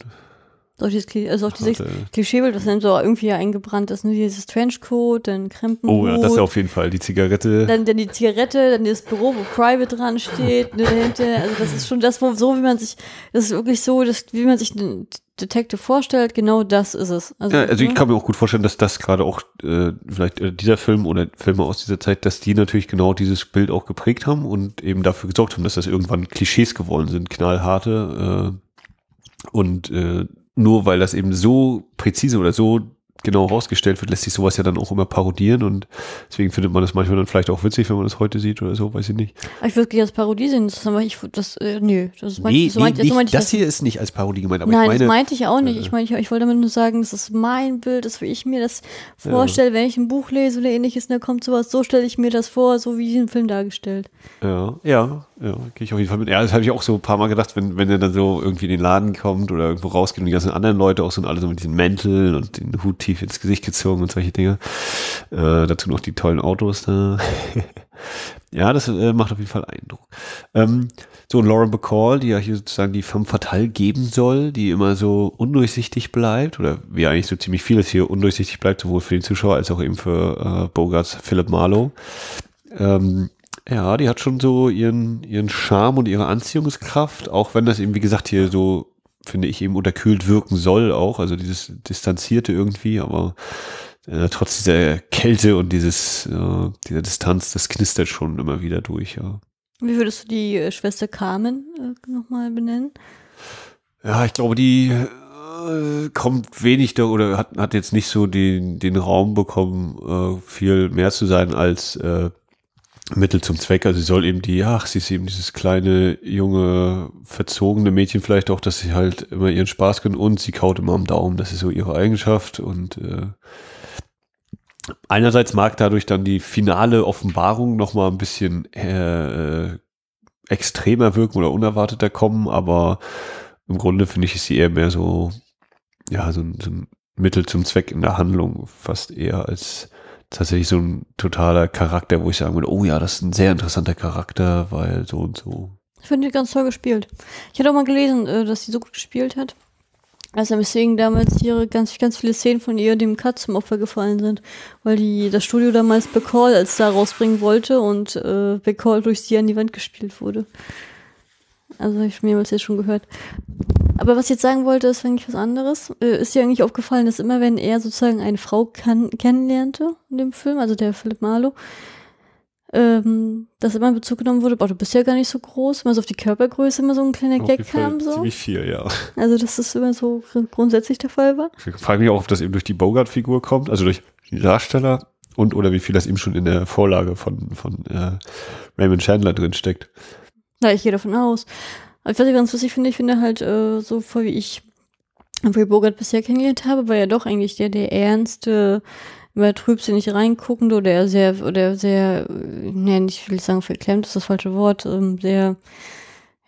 so dieses, Kli also auch dieses Klischeebild, was dann so irgendwie eingebrannt ist, nur ne, dieses Trenchcoat, dann Krempen. Oh ja, das ist ja auf jeden Fall die Zigarette. Dann, dann die Zigarette, dann das Büro, wo Private dran steht, ne, dahinter. Also das ist schon das, wo, so wie man sich, das ist wirklich so, das, wie man sich den Detective vorstellt, genau das ist es. Also, ja, also ich ne? kann mir auch gut vorstellen, dass das gerade auch äh, vielleicht äh, dieser Film oder Filme aus dieser Zeit, dass die natürlich genau dieses Bild auch geprägt haben und eben dafür gesorgt haben, dass das irgendwann Klischees geworden sind, knallharte äh, und äh, nur weil das eben so präzise oder so genau herausgestellt wird, lässt sich sowas ja dann auch immer parodieren und deswegen findet man das manchmal dann vielleicht auch witzig, wenn man das heute sieht oder so, weiß ich nicht. Ich würde nicht als Parodie sehen, das aber ich, das, äh, nö, das ist mein, nee, so meint, nicht, so meint das, das hier ist nicht als Parodie gemeint, aber Nein, ich meine, das meinte ich auch nicht. Äh, ich meine, ich, ich, wollte damit nur sagen, das ist mein Bild, das wie ich mir das vorstelle, ja. wenn ich ein Buch lese oder ähnliches, und ne, da kommt sowas, so stelle ich mir das vor, so wie diesen Film dargestellt. Ja, ja. Ja, gehe ich auf jeden Fall mit. Ja, das habe ich auch so ein paar Mal gedacht, wenn, wenn er dann so irgendwie in den Laden kommt oder irgendwo rausgeht und die ganzen anderen Leute auch so und alle so mit diesen Mänteln und den Hut tief ins Gesicht gezogen und solche Dinge. Äh, dazu noch die tollen Autos da. ja, das äh, macht auf jeden Fall Eindruck. Ähm, so, und Lauren Bacall, die ja hier sozusagen die Femme Fatale geben soll, die immer so undurchsichtig bleibt oder wie eigentlich so ziemlich vieles hier undurchsichtig bleibt, sowohl für den Zuschauer als auch eben für äh, Bogarts Philip Marlowe. Ähm, ja, die hat schon so ihren, ihren Charme und ihre Anziehungskraft, auch wenn das eben, wie gesagt, hier so, finde ich, eben unterkühlt wirken soll auch, also dieses Distanzierte irgendwie, aber äh, trotz dieser Kälte und dieses, äh, dieser Distanz, das knistert schon immer wieder durch, ja. Wie würdest du die äh, Schwester Carmen äh, nochmal benennen? Ja, ich glaube, die äh, kommt wenig da oder hat, hat jetzt nicht so den, den Raum bekommen, äh, viel mehr zu sein als äh, Mittel zum Zweck. Also sie soll eben die, ach, sie ist eben dieses kleine, junge, verzogene Mädchen vielleicht auch, dass sie halt immer ihren Spaß gönnt und sie kaut immer am Daumen. Das ist so ihre Eigenschaft und äh, einerseits mag dadurch dann die finale Offenbarung nochmal ein bisschen äh, äh, extremer wirken oder unerwarteter kommen, aber im Grunde finde ich, ist sie eher mehr so, ja, so, so ein Mittel zum Zweck in der Handlung, fast eher als tatsächlich so ein totaler Charakter, wo ich sagen würde, oh ja, das ist ein sehr interessanter Charakter, weil so und so. Ich finde die ganz toll gespielt. Ich hatte auch mal gelesen, äh, dass sie so gut gespielt hat. Also im damals ihre ganz, ganz viele Szenen von ihr dem Cut zum Opfer gefallen sind, weil die das Studio damals Becall als da rausbringen wollte und äh, Bacall durch sie an die Wand gespielt wurde. Also habe ich mehrmals jetzt schon gehört. Aber was ich jetzt sagen wollte, ist eigentlich was anderes. Äh, ist dir eigentlich aufgefallen, dass immer, wenn er sozusagen eine Frau kann, kennenlernte in dem Film, also der Philipp Marlow, ähm, dass immer in Bezug genommen wurde, boah, du bist ja gar nicht so groß, immer so auf die Körpergröße immer so ein kleiner Gag kam. So. Ziemlich viel, ja. Also, dass das immer so grundsätzlich der Fall war. Ich frage mich auch, ob das eben durch die Bogart-Figur kommt, also durch die Darsteller und oder wie viel das eben schon in der Vorlage von, von äh, Raymond Chandler drin steckt klar, ich gehe davon aus. Aber was ich ganz lustig finde, ich finde halt äh, so voll wie ich Humphrey Bogart bisher kennengelernt habe, war ja doch eigentlich der, der ernste, immer trübsinnig reinguckende oder sehr, oder sehr, ne, ich will ich sagen verklemmt, ist das falsche Wort, ähm, sehr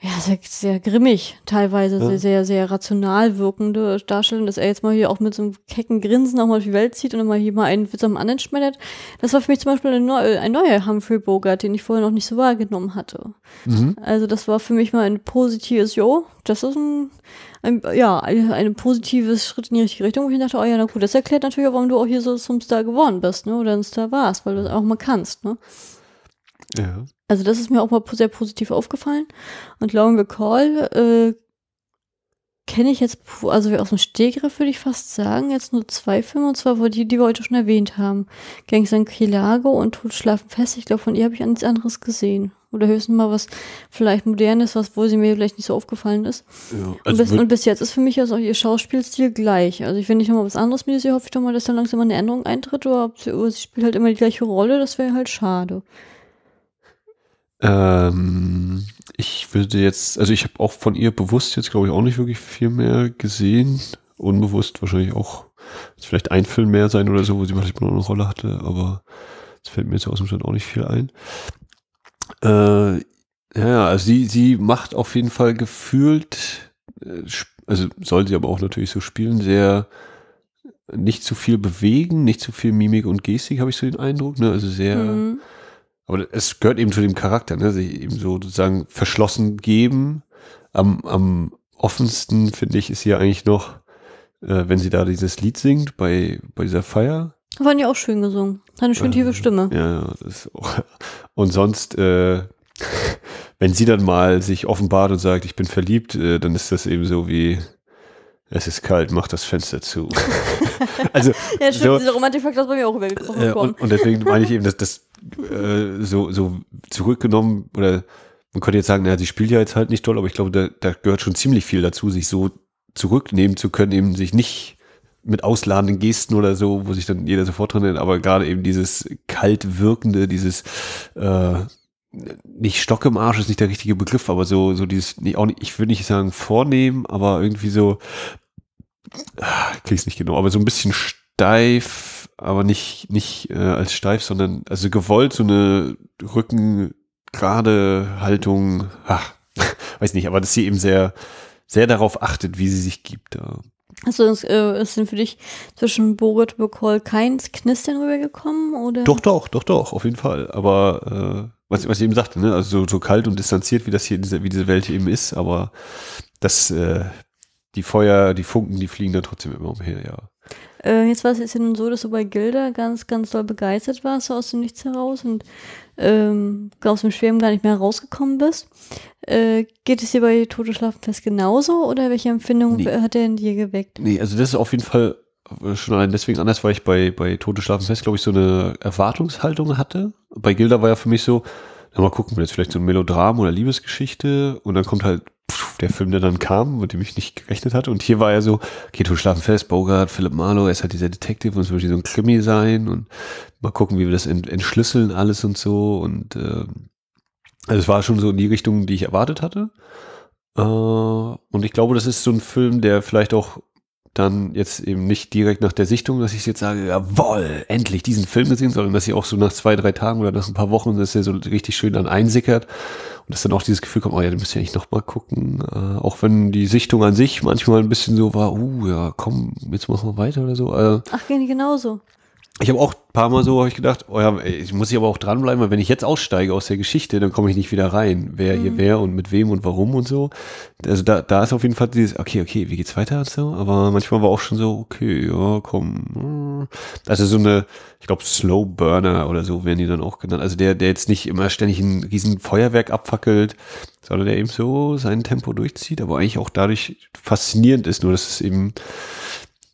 ja, sehr, sehr grimmig, teilweise ja. sehr, sehr, sehr rational wirkende Darstellung, dass er jetzt mal hier auch mit so einem kecken Grinsen auch mal auf die Welt zieht und mal hier mal einen Witz am anderen schmettert. Das war für mich zum Beispiel ein, neu, ein neuer Humphrey Bogart, den ich vorher noch nicht so wahrgenommen hatte. Mhm. Also das war für mich mal ein positives, jo, das ist ein, ein ja, ein, positives Schritt in die richtige Richtung, wo ich dachte, oh ja, na gut, das erklärt natürlich auch, warum du auch hier so zum Star geworden bist, ne, oder ein Star warst, weil du das auch mal kannst, ne. Ja. Also das ist mir auch mal sehr positiv aufgefallen. Und Long Recall äh, kenne ich jetzt, also aus dem Stegreif würde ich fast sagen, jetzt nur zwei Filme, und zwar die, die wir heute schon erwähnt haben. Gangs in Kilago und Tod schlafen fest. Ich glaube, von ihr habe ich nichts anderes gesehen. Oder höchstens mal was vielleicht Modernes, was wohl sie mir vielleicht nicht so aufgefallen ist. Ja, also und, bis, und, bis, jetzt ist für mich also auch ihr Schauspielstil gleich. Also ich will nicht nochmal was anderes mit ihr, hoffe ich doch mal, dass da langsam mal eine Änderung eintritt, oder, sie, oder sie spielt halt immer die gleiche Rolle, das wäre halt schade. Ähm, ich würde jetzt, also ich habe auch von ihr bewusst jetzt, glaube ich, auch nicht wirklich viel mehr gesehen. Unbewusst wahrscheinlich auch, vielleicht ein Film mehr sein oder so, wo sie manchmal noch eine Rolle hatte, aber es fällt mir jetzt aus dem Stand auch nicht viel ein. Äh, ja, also sie, sie macht auf jeden Fall gefühlt, äh, also soll sie aber auch natürlich so spielen, sehr nicht zu viel bewegen, nicht zu viel Mimik und Gestik, habe ich so den Eindruck. Ne? Also sehr mhm. Aber es gehört eben zu dem Charakter, ne? sich eben so sozusagen verschlossen geben. Am, am offensten, finde ich, ist hier eigentlich noch, äh, wenn sie da dieses Lied singt bei, bei dieser Feier. Waren ja auch schön gesungen. Hat eine schön äh, tiefe Stimme. Ja, das ist auch. Und sonst, äh, wenn sie dann mal sich offenbart und sagt, ich bin verliebt, äh, dann ist das eben so wie es ist kalt, mach das Fenster zu. also, ja, stimmt, so, dieser Romantikfaktor ist bei mir auch übergekommen. Äh, und, und, deswegen meine ich eben, dass das äh, so, so zurückgenommen oder man könnte jetzt sagen, naja, sie spielt ja jetzt halt nicht toll, aber ich glaube, da, da gehört schon ziemlich viel dazu, sich so zurücknehmen zu können, eben sich nicht mit ausladenden Gesten oder so, wo sich dann jeder sofort drin nennt, aber gerade eben dieses kalt wirkende, dieses äh, nicht Stock im Arsch ist nicht der richtige Begriff, aber so, so dieses, nicht, auch nicht, ich würde nicht sagen vornehmen, aber irgendwie so, ah, krieg's nicht genau, aber so ein bisschen steif, aber nicht, nicht äh, als steif, sondern also gewollt so eine rückengrade Haltung, ach, weiß nicht, aber dass sie eben sehr, sehr darauf achtet, wie sie sich gibt. Ja. Also es, äh, es sind für dich zwischen Borut und Bokol keins Knistern rübergekommen, oder? Doch, doch, doch, doch, auf jeden Fall. Aber äh, was, was ich eben sagte, ne? also so, so kalt und distanziert, wie das hier, diese, wie diese Welt eben ist, aber das, äh, die Feuer, die Funken, die fliegen dann trotzdem immer umher, ja. Äh, jetzt war es ja nun so, dass du bei Gilda ganz, ganz doll begeistert warst, so aus dem Nichts heraus und ähm, aus dem Schwärmen gar nicht mehr rausgekommen bist. Äh, geht es dir bei Tote Schlafen fest genauso oder welche Empfindung nee. hat er in dir geweckt? Nee, also das ist auf jeden Fall äh, schon allein deswegen anders, weil ich bei, bei Tote Schlafen fest, glaube ich, so eine Erwartungshaltung hatte. Bei Gilda war ja für mich so, na mal gucken, wir jetzt vielleicht so ein Melodram oder Liebesgeschichte und dann kommt halt der Film, der dann kam, mit dem ich nicht gerechnet hatte. Und hier war ja so, okay, du schlafen fest, Bogart, Philipp Marlowe, er ist halt dieser Detective und es wird so ein Krimi sein und mal gucken, wie wir das entschlüsseln alles und so. Und äh, also es war schon so in die Richtung, die ich erwartet hatte. Äh, und ich glaube, das ist so ein Film, der vielleicht auch dann jetzt eben nicht direkt nach der Sichtung, dass ich jetzt sage, jawohl, endlich diesen Film gesehen, sondern dass ich auch so nach zwei, drei Tagen oder nach ein paar Wochen, dass er so richtig schön dann einsickert und dass dann auch dieses Gefühl kommt, oh ja, dann müsst ihr nicht nochmal gucken. Äh, auch wenn die Sichtung an sich manchmal ein bisschen so war, uh, ja, komm, jetzt machen wir weiter oder so. Äh, Ach, genau so ich habe auch ein paar Mal so, habe ich gedacht, oh ja, ich muss ich aber auch dranbleiben, weil wenn ich jetzt aussteige aus der Geschichte, dann komme ich nicht wieder rein, wer mhm. hier wer und mit wem und warum und so. Also da, da ist auf jeden Fall dieses, okay, okay, wie geht's weiter und so, aber manchmal war auch schon so, okay, ja, komm. Hm. Also so eine, ich glaube, Slow Burner oder so werden die dann auch genannt. Also der, der jetzt nicht immer ständig ein riesen Feuerwerk abfackelt, sondern der eben so sein Tempo durchzieht, aber eigentlich auch dadurch faszinierend ist, nur dass es eben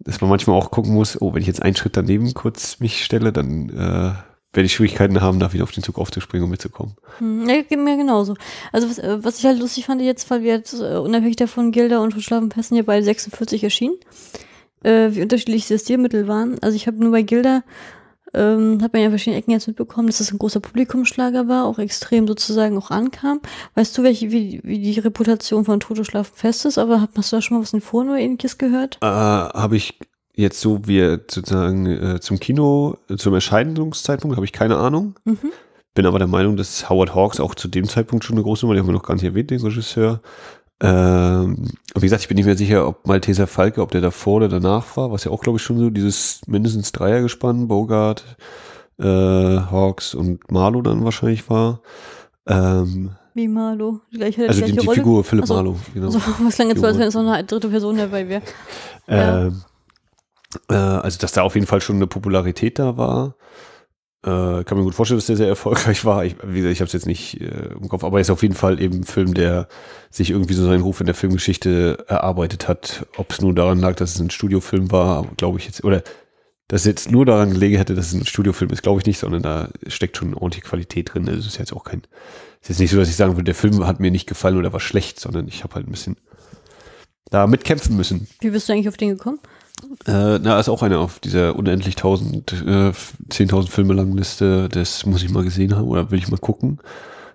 dass man manchmal auch gucken muss, oh, wenn ich jetzt einen Schritt daneben kurz mich stelle, dann äh, werde ich Schwierigkeiten haben, da wieder auf den Zug aufzuspringen und um mitzukommen. Hm, ja, geht mir genauso. Also was, äh, was, ich halt lustig fand jetzt, weil wir jetzt äh, unabhängig davon Gilda und Schlafenpässen ja bei 46 erschienen, äh, wie unterschiedlich die Stilmittel waren. Also ich habe nur bei Gilda ähm, hat man ja verschiedene Ecken jetzt mitbekommen, dass das ein großer Publikumsschlager war, auch extrem sozusagen auch ankam. Weißt du, welche, wie, wie die Reputation von Tote Schlafen fest ist, aber hast du da schon mal was in Foren oder ähnliches gehört? Äh, habe ich jetzt so wie sozusagen äh, zum Kino, zum Erscheinungszeitpunkt, habe ich keine Ahnung. Mhm. Bin aber der Meinung, dass Howard Hawks auch zu dem Zeitpunkt schon eine große Nummer, den haben wir noch gar nicht erwähnt, den Regisseur, ähm, wie gesagt, ich bin nicht mehr sicher, ob Malteser Falke, ob der davor oder danach war, was ja auch, glaube ich, schon so dieses mindestens Dreier gespannt, Bogart, äh, Hawks und Marlow dann wahrscheinlich war. Ähm, Wie Marlow? Die gleiche, also die, die, die Figur Philipp Achso. Marlow, genau. Also, was lange jetzt, weil es noch eine dritte Person dabei wäre. Ähm, äh, also, dass da auf jeden Fall schon eine Popularität da war. Äh, kann mir gut vorstellen, dass der sehr erfolgreich war. Ich, wie gesagt, ich habe es jetzt nicht äh, im Kopf, aber ist auf jeden Fall eben ein Film, der sich irgendwie so seinen Ruf in der Filmgeschichte erarbeitet hat. Ob es nur daran lag, dass es ein Studiofilm war, glaube ich jetzt, oder dass es jetzt nur daran gelegen hätte, dass es ein Studiofilm ist, glaube ich nicht, sondern da steckt schon ordentlich Qualität drin. Also es ist jetzt auch kein, es ist nicht so, dass ich sagen würde, der Film hat mir nicht gefallen oder war schlecht, sondern ich habe halt ein bisschen da mitkämpfen müssen. Wie bist du eigentlich auf den gekommen? Äh, na, ist auch einer auf dieser unendlich 1000, äh, 10.000 Filme langen Liste. Das muss ich mal gesehen haben oder will ich mal gucken.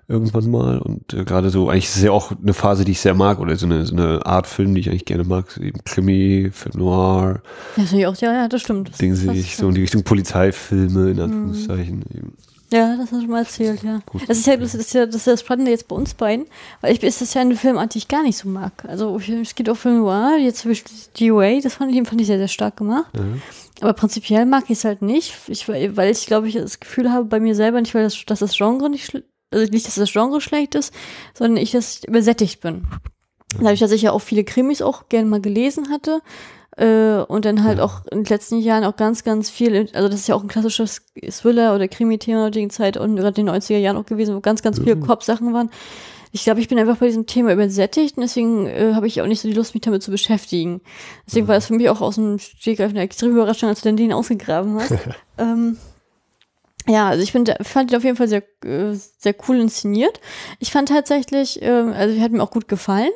Irgendwann mal. Und äh, gerade so, eigentlich ist es ja auch eine Phase, die ich sehr mag oder so eine, so eine Art Film, die ich eigentlich gerne mag. So eben Krimi, Film Noir. Ja, das auch, ja, ja, das stimmt. Das Ding sehe ich so in die Richtung Polizeifilme, in mhm. Anführungszeichen. Mhm. Eben. Ja, das hast du schon mal erzählt, ja. Das ist ja das, ist ja, das, ist das Spannende jetzt bei uns beiden, weil ich, ist das ja ein Filmart, die ich gar nicht so mag. Also es gibt auch Filme, wow, jetzt zum Beispiel DOA, das fand ich, fand ich sehr, sehr stark gemacht. Mhm. Aber prinzipiell mag ich es halt nicht, ich, weil ich, glaube ich, das Gefühl habe bei mir selber nicht, weil das, dass das Genre nicht, also nicht, dass das Genre schlecht ist, sondern ich, dass ich übersättigt bin. Dadurch, dass ich ja auch viele Krimis auch gerne mal gelesen hatte, äh, und dann halt ja. auch in den letzten Jahren auch ganz, ganz viel, also das ist ja auch ein klassisches Thriller oder Krimi-Thema der heutigen Zeit und gerade in den 90er Jahren auch gewesen, wo ganz, ganz viele mhm. Cop-Sachen waren. Ich glaube, ich bin einfach bei diesem Thema übersättigt und deswegen äh, habe ich auch nicht so die Lust, mich damit zu beschäftigen. Deswegen mhm. war das für mich auch aus dem Stegreif eine extreme Überraschung, als du dann den ausgegraben hast. ähm, ja, also ich find, fand ihn auf jeden Fall sehr, äh, sehr cool inszeniert. Ich fand tatsächlich, ähm, also hat mir auch gut gefallen.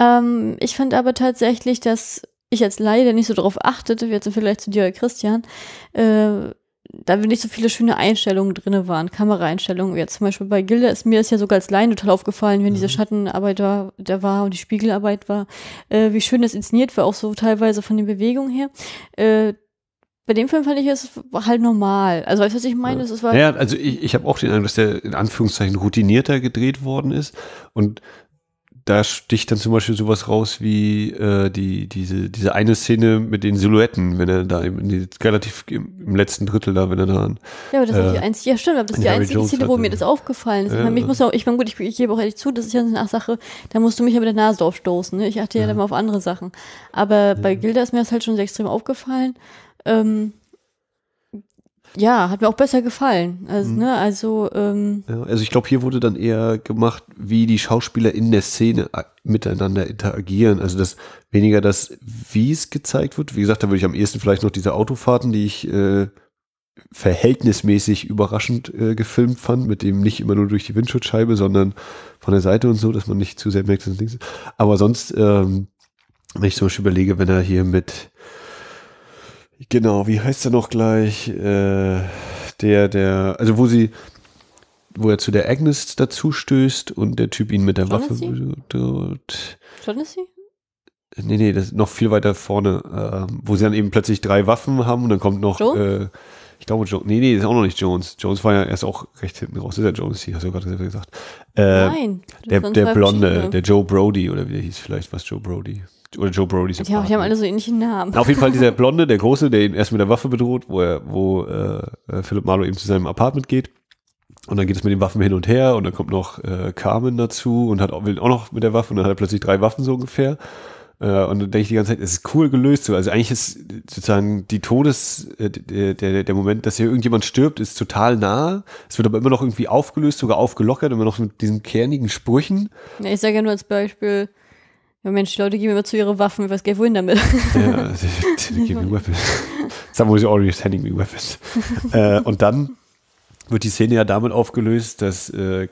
Ähm, ich fand aber tatsächlich, dass ich als Laie, der nicht so drauf achtete, wie jetzt vielleicht zu dir Christian, äh, da nicht so viele schöne Einstellungen drin waren, Kameraeinstellungen. Jetzt zum Beispiel bei Gilda ist mir das ja sogar als Laien total aufgefallen, wenn mhm. diese Schattenarbeit da, da war und die Spiegelarbeit war, äh, wie schön das inszeniert war, auch so teilweise von den Bewegungen her. Äh, bei dem Film fand ich es halt normal. Also weißt du, was ich meine? Ja, das war ja also ich, ich habe auch den Eindruck, dass der in Anführungszeichen routinierter gedreht worden ist und da sticht dann zum Beispiel sowas raus wie äh, die, diese, diese eine Szene mit den Silhouetten, wenn er da im, die, relativ im, im, letzten Drittel da, wenn er da. ja, aber das ist äh, die einzige, ja stimmt, aber das ist die Harry einzige Jones Szene, wo mir das aufgefallen ist. Ja, ich meine, ich muss auch, ich meine, gut, ich, ich gebe auch ehrlich zu, das ist ja eine Sache, da musst du mich ja mit der Nase drauf Ne? Ich achte ja, ja dann mal auf andere Sachen. Aber bei Gilda ist mir das halt schon sehr extrem aufgefallen. Ähm, ja, hat mir auch besser gefallen. Also, mhm. ne, also, ähm, ja, also ich glaube, hier wurde dann eher gemacht, wie die Schauspieler in der Szene äh, miteinander interagieren. Also das weniger das, wie es gezeigt wird. Wie gesagt, da würde ich am ehesten vielleicht noch diese Autofahrten, die ich äh, verhältnismäßig überraschend äh, gefilmt fand, mit dem nicht immer nur durch die Windschutzscheibe, sondern von der Seite und so, dass man nicht zu sehr merkt, dass es links ist. Aber sonst, ähm, wenn ich zum Beispiel überlege, wenn er hier mit Genau, wie heißt er noch gleich? Äh, der, der, also wo sie, wo er zu der Agnes dazu stößt und der Typ ihn mit der Waffe dort. John Nee, nee, das ist noch viel weiter vorne, äh, wo sie dann eben plötzlich drei Waffen haben und dann kommt noch, äh, ich glaube, Jones, nee, nee, ist auch noch nicht Jones. Jones war ja erst auch recht hinten raus, ist ja Jones hier, hast du gerade selber gesagt. Ähm, Nein. Der, der Blonde, der Joe Brody oder wie der hieß vielleicht, was Joe Brody. Oder Joe Brody ist Ja, die haben alle so ähnliche Namen. Na, auf jeden Fall dieser Blonde, der Große, der ihn erst mit der Waffe bedroht, wo, er, wo äh, Philip Marlowe eben zu seinem Apartment geht. Und dann geht es mit den Waffen hin und her und dann kommt noch äh, Carmen dazu und hat, will auch noch mit der Waffe und dann hat er plötzlich drei Waffen so ungefähr. Äh, und dann denke ich die ganze Zeit, es ist cool gelöst. So. Also eigentlich ist sozusagen die Todes, äh, der, der, der Moment, dass hier irgendjemand stirbt, ist total nah. Es wird aber immer noch irgendwie aufgelöst, sogar aufgelockert, immer noch mit diesen kernigen Sprüchen. Ja, ich sage ja nur als Beispiel, ja, Mensch, die Leute geben immer zu ihren Waffen, was geht wohin damit? ja, give me weapons. Somebody's already sending me weapons. äh, und dann wird die Szene ja damit aufgelöst, dass äh,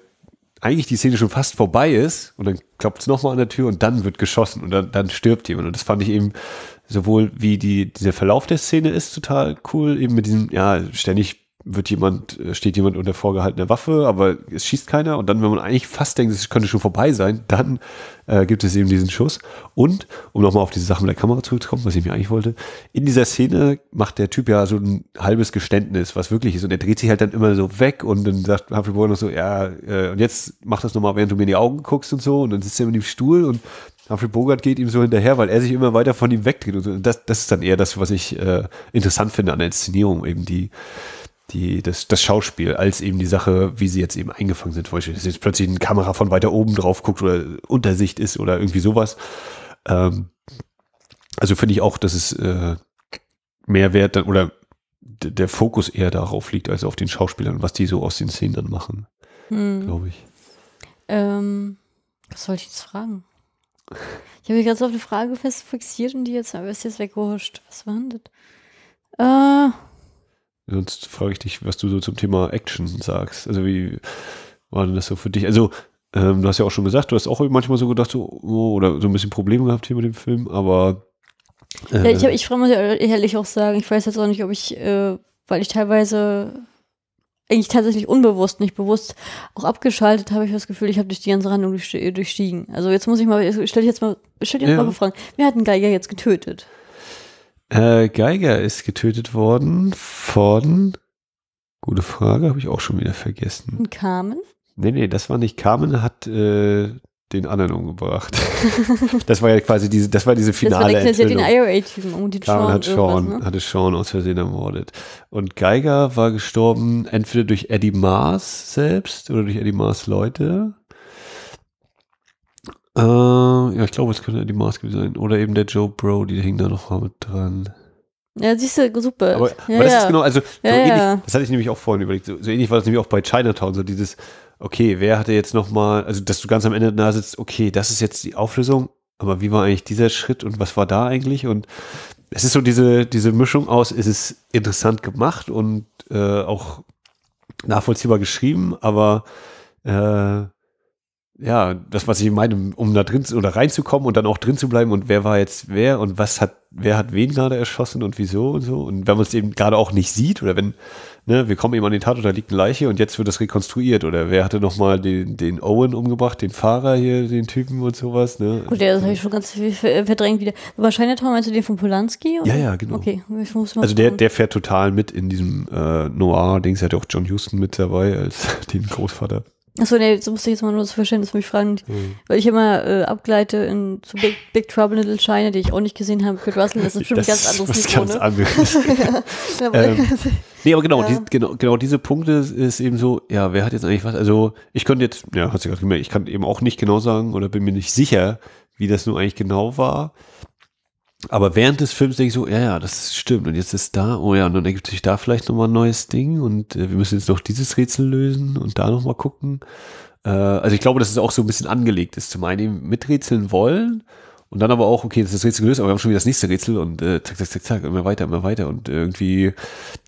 eigentlich die Szene schon fast vorbei ist und dann klopft es nochmal an der Tür und dann wird geschossen und dann, dann, stirbt jemand. Und das fand ich eben sowohl, wie die, dieser Verlauf der Szene ist, total cool, eben mit diesem, ja, ständig wird jemand, äh, steht jemand unter vorgehaltener Waffe, aber es schießt keiner. Und dann, wenn man eigentlich fast denkt, es könnte schon vorbei sein, dann äh, gibt es eben diesen Schuss. Und, um nochmal auf diese Sache mit der Kamera zurückzukommen, was ich mir eigentlich wollte, in dieser Szene macht der Typ ja so ein halbes Geständnis, was wirklich ist. Und er dreht sich halt dann immer so weg und dann sagt Humphrey Bogart noch so, ja, äh, und jetzt mach das nochmal, während du mir in die Augen guckst und so. Und dann sitzt er mit dem Stuhl und Humphrey Bogart geht ihm so hinterher, weil er sich immer weiter von ihm wegdreht. Und Und das, das ist dann eher das, was ich äh, interessant finde an der Inszenierung, eben die die, das, das Schauspiel, als eben die Sache, wie sie jetzt eben eingefangen sind. Zum Beispiel, dass jetzt plötzlich eine Kamera von weiter oben drauf guckt oder Untersicht ist oder irgendwie sowas. Ähm, also finde ich auch, dass es äh, mehr Wert oder der Fokus eher darauf liegt als auf den Schauspielern, was die so aus den Szenen dann machen, hm. glaube ich. Ähm, was soll ich jetzt fragen? Ich habe mich gerade so auf eine Frage fest fixiert und die jetzt aber ist jetzt weggehuscht. Was war denn das? Äh, Sonst frage ich dich, was du so zum Thema Action sagst. Also wie war denn das so für dich? Also ähm, du hast ja auch schon gesagt, du hast auch manchmal so gedacht, so, oh, oder so ein bisschen Probleme gehabt hier mit dem Film, aber äh, ja, ich, hab, ich muss ja ehrlich auch sagen, ich weiß jetzt auch nicht, ob ich, äh, weil ich teilweise eigentlich tatsächlich unbewusst, nicht bewusst auch abgeschaltet habe ich das Gefühl, ich habe durch die ganze Handlung durchstiegen. Also jetzt muss ich mal, stell dich jetzt mal, stell dich ja. mal befragen, wer hat einen Geiger jetzt getötet? Äh, Geiger ist getötet worden von. Gute Frage, habe ich auch schon wieder vergessen. Und Carmen? Nee, nee, das war nicht. Carmen hat äh, den anderen umgebracht. das war ja quasi diese, das war diese finale das war Enthüllung. den IRA-Typen um oh, die Carmen hat Sean, ne? hatte Sean aus Versehen ermordet. Und Geiger war gestorben entweder durch Eddie Mars selbst oder durch Eddie Mars Leute. Äh, ja, ich glaube, es könnte die Maske sein. Oder eben der Joe Bro, die hing da noch mal mit dran. Ja, siehst du, super. Aber, ja, aber das ja. ist genau, also so ja, ähnlich, das hatte ich nämlich auch vorhin überlegt, so, so, ähnlich war das nämlich auch bei Chinatown, so dieses, okay, wer hatte jetzt nochmal, also dass du ganz am Ende da sitzt, okay, das ist jetzt die Auflösung, aber wie war eigentlich dieser Schritt und was war da eigentlich? Und es ist so diese, diese Mischung aus, es ist interessant gemacht und äh, auch nachvollziehbar geschrieben, aber äh, ja, das, was ich meine, um da drin zu, oder reinzukommen und dann auch drin zu bleiben und wer war jetzt wer und was hat, wer hat wen gerade erschossen und wieso und so. Und wenn man es eben gerade auch nicht sieht oder wenn, ne, wir kommen eben an den Tatort, da liegt eine Leiche und jetzt wird das rekonstruiert oder wer hatte nochmal den, den Owen umgebracht, den Fahrer hier, den Typen und sowas, ne. Gut, ja, das habe ich schon ganz viel verdrängt wieder. War Chinatown, meinst du den von Polanski? Oder? Ja, ja, genau. Okay, ich muss mal Also der, der fährt total mit in diesem äh, Noir-Dings, er hat ja auch John Huston mit dabei als den Großvater. Achso, nee, das musste ich jetzt mal nur das Verständnis für mich fragen, hm. weil ich immer äh, abgleite in zu Big, Big Trouble Little China, die ich auch nicht gesehen habe. Kurt Russell, das ist bestimmt das ganz anderes Das ist ganz ne? anderes. ja, ähm, nee, aber genau, ja. die, genau, genau diese Punkte ist eben so, ja, wer hat jetzt eigentlich was? Also ich könnte jetzt, ja, hat sich gerade gemerkt, ich kann eben auch nicht genau sagen oder bin mir nicht sicher, wie das nun eigentlich genau war aber während des Films denke ich so, ja, ja, das stimmt. Und jetzt ist da, oh ja, und dann ergibt sich da vielleicht nochmal ein neues Ding und äh, wir müssen jetzt noch dieses Rätsel lösen und da nochmal gucken. Äh, also ich glaube, dass es auch so ein bisschen angelegt ist. Zum einen miträtseln wollen, und dann aber auch, okay, das ist das Rätsel gelöst, aber wir haben schon wieder das nächste Rätsel und äh, zack, zack, zack, zack, immer weiter, immer weiter. Und äh, irgendwie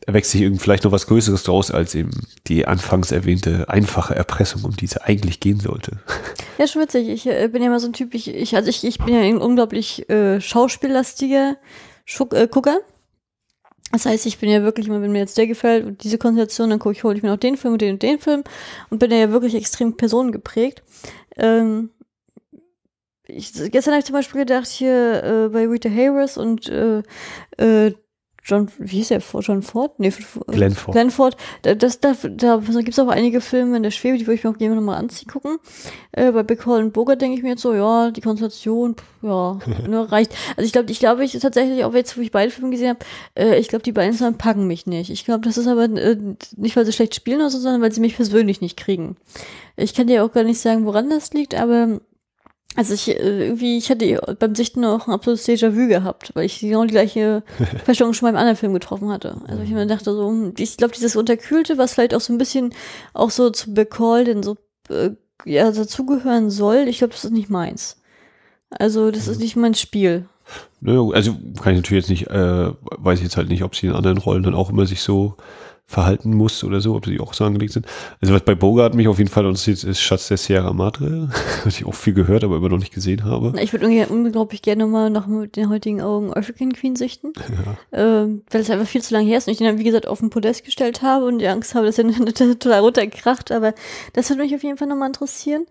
erwächst sich irgendwie vielleicht noch was Größeres draus als eben die anfangs erwähnte einfache Erpressung, um die es eigentlich gehen sollte. Ja, schon witzig. Ich äh, bin ja immer so ein Typ, ich, ich also ich, ich bin ja ein unglaublich äh, schauspiellastiger Schuck, äh, Gucker. Das heißt, ich bin ja wirklich immer, wenn mir jetzt der gefällt und diese Konstellation, dann gucke ich, hole ich mir noch den Film und den und den Film und bin ja wirklich extrem personengeprägt. Ähm, ich, gestern habe ich zum Beispiel gedacht, hier äh, bei Rita Harris und äh, äh, John, wie hieß der, John Ford? Nee, Glenn Ford. Glenn Ford. Da, da da, da gibt es auch einige Filme in der Schwebe, die würde ich mir auch gerne nochmal anziehen gucken. Äh, bei Big Hall und Burger denke ich mir jetzt so, ja, die Konstellation, ja, nur ne, reicht. Also ich glaube, ich glaube, ich tatsächlich, auch jetzt, wo ich beide Filme gesehen habe, äh, ich glaube, die beiden Sachen packen mich nicht. Ich glaube, das ist aber äh, nicht, weil sie schlecht spielen oder so, sondern weil sie mich persönlich nicht kriegen. Ich kann dir auch gar nicht sagen, woran das liegt, aber also ich äh, irgendwie, ich hatte beim Sichten auch ein absolutes Déjà-vu gehabt, weil ich genau die gleiche Verstellung schon beim anderen Film getroffen hatte. Also ich mhm. mir dachte so, hm, ich glaube, dieses Unterkühlte, was vielleicht auch so ein bisschen auch so zu Bacall denn so äh, ja, dazugehören soll, ich glaube, das ist nicht meins. Also das ist mhm. nicht mein Spiel. Nö, also kann ich natürlich jetzt nicht, äh, weiß ich jetzt halt nicht, ob sie in anderen Rollen dann auch immer sich so verhalten muss oder so, ob sie auch so angelegt sind. Also was bei Bogart mich auf jeden Fall interessiert, ist Schatz der Sierra Madre, was ich auch viel gehört, aber immer noch nicht gesehen habe. Ich würde unglaublich gerne nochmal noch mit den heutigen Augen African Queen sichten, ja. ähm, weil es einfach viel zu lange her ist und ich den dann, wie gesagt, auf den Podest gestellt habe und die Angst habe, dass er total runterkracht, aber das würde mich auf jeden Fall nochmal interessieren.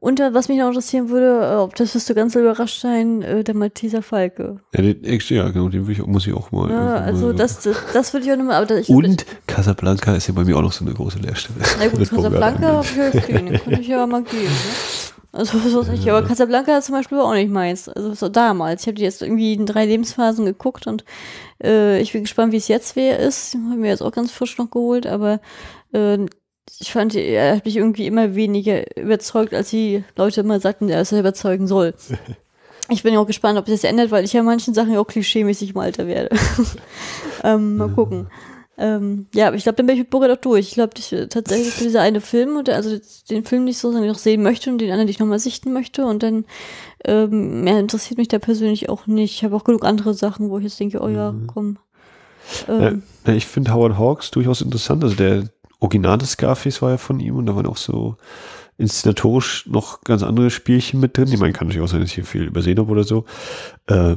Und was mich noch interessieren würde, äh, ob das wirst du ganz überrascht sein, äh, der Malteser Falke. Ja, den, ja genau, den ich, muss ich auch mal. Ja, also mal, ne? das, das, das, würde ich auch nochmal. Aber ich, und Casablanca ist ja bei mir auch noch so eine große Leerstelle. Na gut, Casablanca habe ich ja gekriegt, den konnte ich ja mal geben. Ne? Also was weiß ich, ja. aber Casablanca ist zum Beispiel auch nicht meins. Also so damals. Ich habe die jetzt irgendwie in drei Lebensphasen geguckt und äh, ich bin gespannt, wie es jetzt wäre ist. Haben wir jetzt auch ganz frisch noch geholt, aber äh, ich fand, er hat mich irgendwie immer weniger überzeugt, als die Leute immer sagten, dass er überzeugen soll. Ich bin auch gespannt, ob sich das ändert, weil ich ja manchen Sachen auch klischeemäßig im Alter werde. ähm, mal gucken. Ähm, ja, aber ich glaube, dann bin ich mit Burger doch durch. Ich glaube, äh, tatsächlich für dieser eine Film, und also den Film nicht so, sondern ich noch sehen möchte und den anderen, den ich nochmal sichten möchte. Und dann, ähm, mehr interessiert mich da persönlich auch nicht. Ich habe auch genug andere Sachen, wo ich jetzt denke, oh ja, mhm. komm. Ähm, ich finde Howard Hawks durchaus interessant. Also der, Original des Scarface war ja von ihm und da waren auch so inszenatorisch noch ganz andere Spielchen mit drin. Ich meine, kann natürlich auch sein, dass ich hier viel übersehen habe oder so. Äh,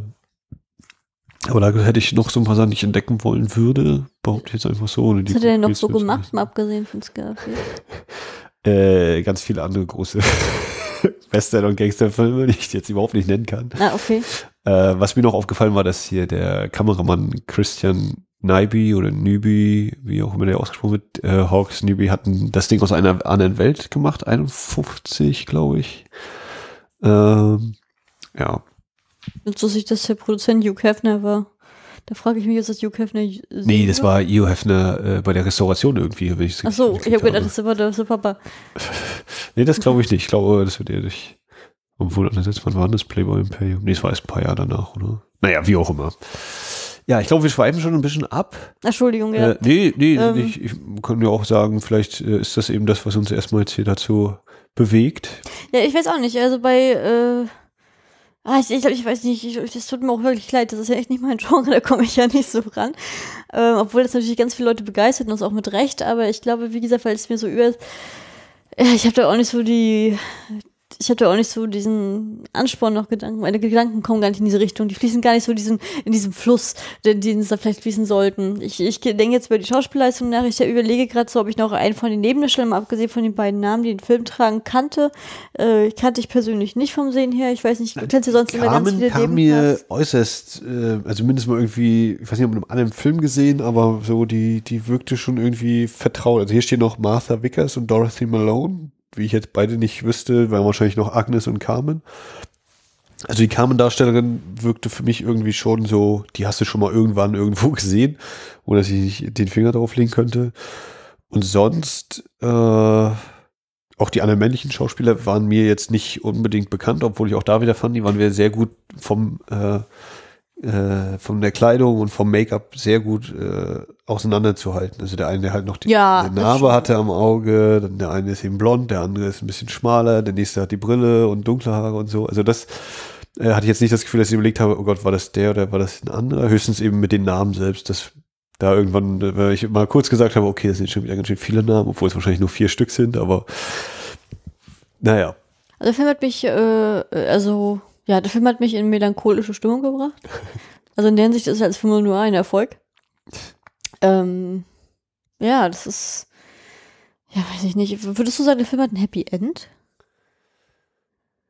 aber da hätte ich noch so ein paar Sachen, die ich entdecken wollen würde, behaupte ich jetzt einfach so. Ohne Was hat er denn noch so gemacht, mal abgesehen von Scarface? äh, ganz viele andere große Western- und Gangsterfilme, die ich jetzt überhaupt nicht nennen kann. Ah, okay. Äh, was mir noch aufgefallen war, dass hier der Kameramann Christian Nibi oder Nibi, wie auch immer der ausgesprochen wird, äh, Hawks Nibi hatten das Ding aus einer anderen Welt gemacht, 51, glaube ich. Ähm, ja. Willst du sich, dass der Produzent Hugh Hefner war? Da frage ich mich, ist das Hugh Hefner? Nee, das war Hugh Hefner äh, bei der Restauration irgendwie. Wenn ich's Ach so, ich habe gedacht, das war der Papa. nee, das glaube ich nicht. Ich glaube, das wird er nicht. Obwohl, wann war das Playboy Imperium? Nee, das war erst ein paar Jahre danach, oder? Naja, wie auch immer. Ja, ich glaube, wir schweifen schon ein bisschen ab. Entschuldigung, ja. Äh, nee, nee, ähm. ich, ich kann ja auch sagen, vielleicht äh, ist das eben das, was uns erstmal jetzt hier dazu bewegt. Ja, ich weiß auch nicht. Also bei, äh, ah, ich, ich, ich weiß nicht, ich, das tut mir auch wirklich leid. Das ist ja echt nicht mein Genre, da komme ich ja nicht so ran. Ähm, obwohl das natürlich ganz viele Leute begeistert und das auch mit Recht. Aber ich glaube, wie gesagt, weil es mir so über ich habe da auch nicht so die, ich hatte auch nicht so diesen Ansporn noch Gedanken. Meine Gedanken kommen gar nicht in diese Richtung. Die fließen gar nicht so diesen, in diesem Fluss, den, den sie da vielleicht fließen sollten. Ich, ich denke jetzt über die Schauspielleistung nach. Ich überlege gerade so, ob ich noch einen von den Nebendarstellern, mal abgesehen von den beiden Namen, die den Film tragen, kannte. Äh, kannte ich persönlich nicht vom Sehen her. Ich weiß nicht, ich kennst du sonst Carmen immer ganz viele kam mir äußerst, äh, also mindestens mal irgendwie, ich weiß nicht, ob in einem anderen Film gesehen, aber so, die, die wirkte schon irgendwie vertraut. Also hier stehen noch Martha Vickers und Dorothy Malone wie ich jetzt beide nicht wüsste, waren wahrscheinlich noch Agnes und Carmen. Also die Carmen-Darstellerin wirkte für mich irgendwie schon so, die hast du schon mal irgendwann irgendwo gesehen, ohne dass ich den Finger drauf legen könnte. Und sonst, äh, auch die anderen männlichen Schauspieler waren mir jetzt nicht unbedingt bekannt, obwohl ich auch da wieder fand, die waren wir sehr gut vom äh, äh, von der Kleidung und vom Make-up sehr gut äh, auseinanderzuhalten. Also der eine, der halt noch die ja, Narbe hatte am Auge, dann der eine ist eben blond, der andere ist ein bisschen schmaler, der nächste hat die Brille und dunkle Haare und so. Also das äh, hatte ich jetzt nicht das Gefühl, dass ich überlegt habe, oh Gott, war das der oder war das ein anderer? Höchstens eben mit den Namen selbst, dass da irgendwann, weil äh, ich mal kurz gesagt habe, okay, das sind schon wieder ganz schön viele Namen, obwohl es wahrscheinlich nur vier Stück sind, aber naja. Also der Film hat mich, äh, äh also ja, der Film hat mich in melancholische Stimmung gebracht. Also in der Hinsicht ist es als Film nur ein Erfolg. Ähm, ja, das ist. Ja, weiß ich nicht. Würdest du sagen, der Film hat ein Happy End?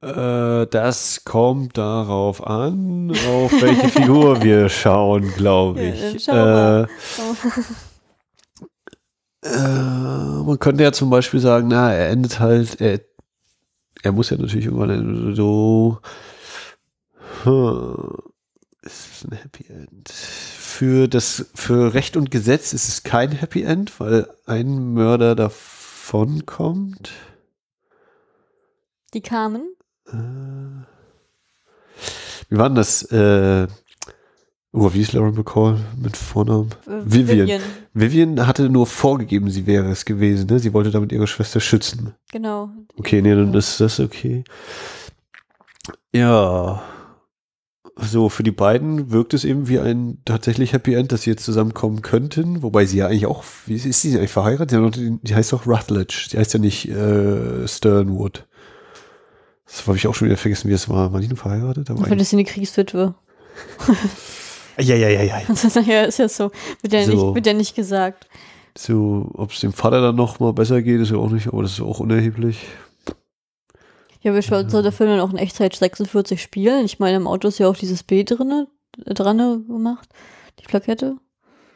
Äh, das kommt darauf an, auf welche Figur wir schauen, glaube ich. Ja, äh, äh, man könnte ja zum Beispiel sagen, na, er endet halt, er, er muss ja natürlich irgendwann so ist es ein Happy End. Für das, für Recht und Gesetz ist es kein Happy End, weil ein Mörder davon kommt. Die kamen. Äh, wie war denn das? Äh, oh, wie ist Lauren McCall mit Vornamen? Äh, Vivian. Vivian. Vivian. hatte nur vorgegeben, sie wäre es gewesen. Ne? Sie wollte damit ihre Schwester schützen. Genau. Okay, nee, dann ist das okay. Ja. So, für die beiden wirkt es eben wie ein tatsächlich Happy End, dass sie jetzt zusammenkommen könnten, wobei sie ja eigentlich auch, wie ist sie eigentlich verheiratet? Die, die heißt doch Rutledge, sie heißt ja nicht äh, Sternwood. Das habe ich auch schon wieder vergessen, wie das war. War die nur verheiratet? Aber Weil das ist eine Kriegswitwe. ja, ja, ja, ja. ja, ist ja so. Wird ja, so. Nicht, wird ja nicht gesagt. So, ob es dem Vater dann noch mal besser geht, ist ja auch nicht, aber das ist auch unerheblich. Ja, wir soll der Film dann auch in Echtzeit 46 spielen. Ich meine, im Auto ist ja auch dieses B drinne, äh, dran gemacht, die Plakette.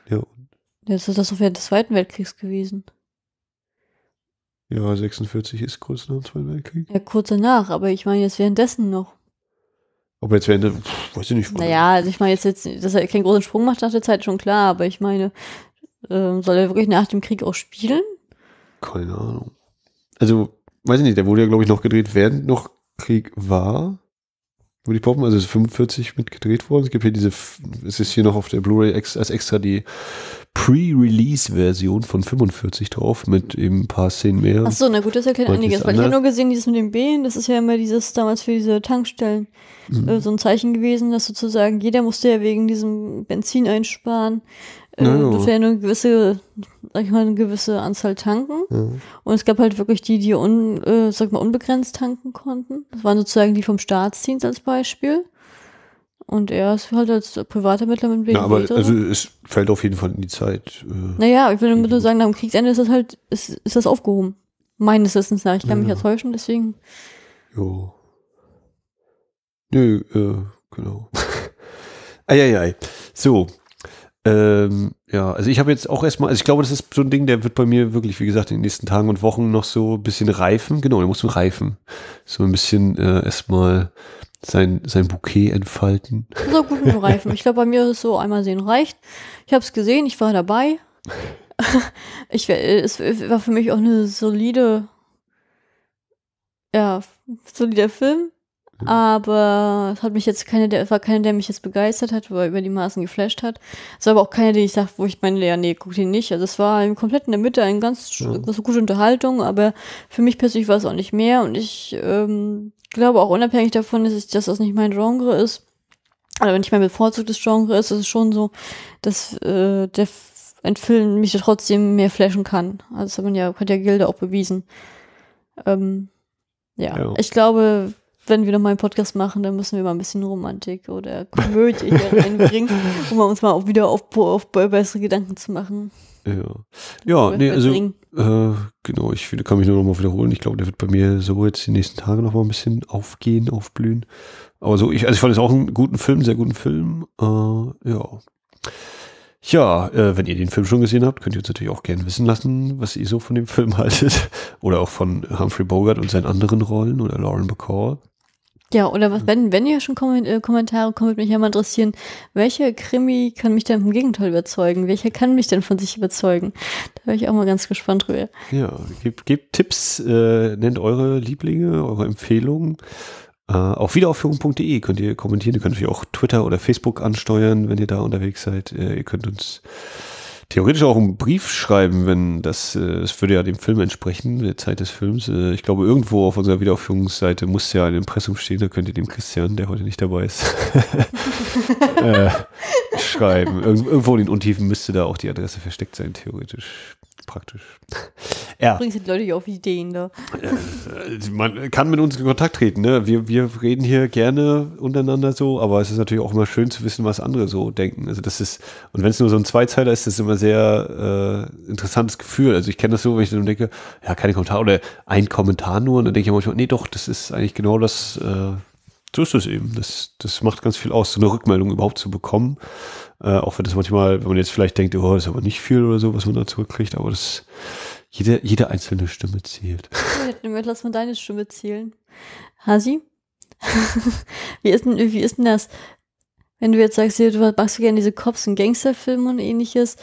Ja. Jetzt ist das auf während des Zweiten Weltkriegs gewesen. Ja, 46 ist kurz nach dem Zweiten Weltkrieg. Ja, kurz danach, aber ich meine jetzt währenddessen noch. Aber jetzt während, weiß ich nicht. Naja, also ich meine jetzt, jetzt, dass er keinen großen Sprung macht nach der Zeit, schon klar, aber ich meine, äh, soll er wirklich nach dem Krieg auch spielen? Keine Ahnung. Also, weiß ich nicht, der wurde ja, glaube ich, noch gedreht, während noch Krieg war. Würde ich poppen, also ist 45 mitgedreht worden. Es gibt hier diese, es ist hier noch auf der Blu-ray als extra die Pre-Release-Version von 45 drauf, mit eben ein paar Szenen mehr. Ach so, na gut, das erklärt einiges, weil ich habe nur gesehen, dieses mit den B, das ist ja immer dieses damals für diese Tankstellen mhm. Äh, so ein Zeichen gewesen, dass sozusagen jeder musste ja wegen diesem Benzin einsparen äh, ja, du ja eine gewisse, sag ich mal, eine gewisse Anzahl tanken. Ja. Und es gab halt wirklich die, die un, äh, sag mal, unbegrenzt tanken konnten. Das waren sozusagen die vom Staatsdienst als Beispiel. Und er ist halt als privater Mittler mit BMW. Ja, aber also es fällt auf jeden Fall in die Zeit. Äh, naja, ich will nur mhm. sagen, am Kriegsende ist das halt, ist, ist das aufgehoben. Meines Wissens nach. Ich kann ja. mich ja täuschen, deswegen. Jo. Nö, äh, genau. Eieiei. So, ähm, ja, also ich habe jetzt auch erstmal, also ich glaube, das ist so ein Ding, der wird bei mir wirklich, wie gesagt, in den nächsten Tagen und Wochen noch so ein bisschen reifen. Genau, der muss so reifen. So ein bisschen äh, erstmal sein, sein Bouquet entfalten. So gut mit Reifen. Ich glaube, bei mir ist es so, einmal sehen reicht. Ich habe es gesehen, ich war dabei. Ich, äh, es war für mich auch eine solide, ja, solider Film. Aber es hat mich jetzt keine, der war keine, der mich jetzt begeistert hat, oder über die Maßen geflasht hat. Es war aber auch keine, die ich sag, wo ich meine, ja, nee, guck den nicht. Also es war im kompletten der Mitte mhm. eine ganz, ja. ganz gute Unterhaltung, aber für mich persönlich war es auch nicht mehr. Und ich ähm, glaube auch unabhängig davon, dass, ich, dass das nicht mein Genre ist, oder wenn ich mein bevorzugtes Genre ist, ist es schon so, dass äh, der ein Film mich trotzdem mehr flashen kann. Also das hat man ja, hat ja Gilde auch bewiesen. Ähm, ja. ja, ich glaube, wenn wir nochmal einen Podcast machen, dann müssen wir mal ein bisschen Romantik oder Komödie hier reinbringen, um uns mal auch wieder auf, auf bessere Gedanken zu machen. Ja, ja nee, also äh, genau, ich kann mich nur nochmal wiederholen. Ich glaube, der wird bei mir so jetzt die nächsten Tage nochmal ein bisschen aufgehen, aufblühen. Aber so, ich, also ich fand es auch einen guten Film, sehr guten Film. Äh, ja. Ja, äh, wenn ihr den Film schon gesehen habt, könnt ihr uns natürlich auch gerne wissen lassen, was ihr so von dem Film haltet. Oder auch von Humphrey Bogart und seinen anderen Rollen oder Lauren Bacall. Ja, oder was, wenn, wenn ihr schon äh, Kommentare kommt, würde mich ja mal interessieren, welcher Krimi kann mich denn vom Gegenteil überzeugen? Welcher kann mich denn von sich überzeugen? Da wäre ich auch mal ganz gespannt drüber. Ja, gebt, gebt Tipps, äh, nennt eure Lieblinge, eure Empfehlungen. Äh, auf wiederaufführung.de könnt ihr kommentieren. Ihr könnt natürlich auch Twitter oder Facebook ansteuern, wenn ihr da unterwegs seid. Äh, ihr könnt uns theoretisch auch einen Brief schreiben, wenn das, äh, das würde ja dem Film entsprechen, der Zeit des Films. Äh, ich glaube, irgendwo auf unserer Wiederaufführungsseite muss ja ein Impressum stehen, da könnt ihr dem Christian, der heute nicht dabei ist, äh, schreiben. Irgendwo in den Untiefen müsste da auch die Adresse versteckt sein, theoretisch praktisch. Ja. Übrigens sind Leute ja auf Ideen da. Ne? Äh, man kann mit uns in Kontakt treten. Ne? Wir, wir reden hier gerne untereinander so, aber es ist natürlich auch immer schön zu wissen, was andere so denken. Also das ist, und wenn es nur so ein Zweizeiler ist, das ist immer sehr äh, interessantes Gefühl. Also ich kenne das so, wenn ich dann denke, ja, keine Kommentare oder ein Kommentar nur und dann denke ich manchmal, nee, doch, das ist eigentlich genau das, äh, so ist das eben. Das, das macht ganz viel aus, so eine Rückmeldung überhaupt zu bekommen. Äh, auch wenn das manchmal, wenn man jetzt vielleicht denkt, oh, ist aber nicht viel oder so, was man da zurückkriegt, aber das, jede, jede einzelne Stimme zählt. Moment, lass mal deine Stimme zählen. Hasi? wie, ist denn, wie ist denn das? Wenn du jetzt sagst, du magst du gerne diese Cops- und Gangsterfilme und ähnliches,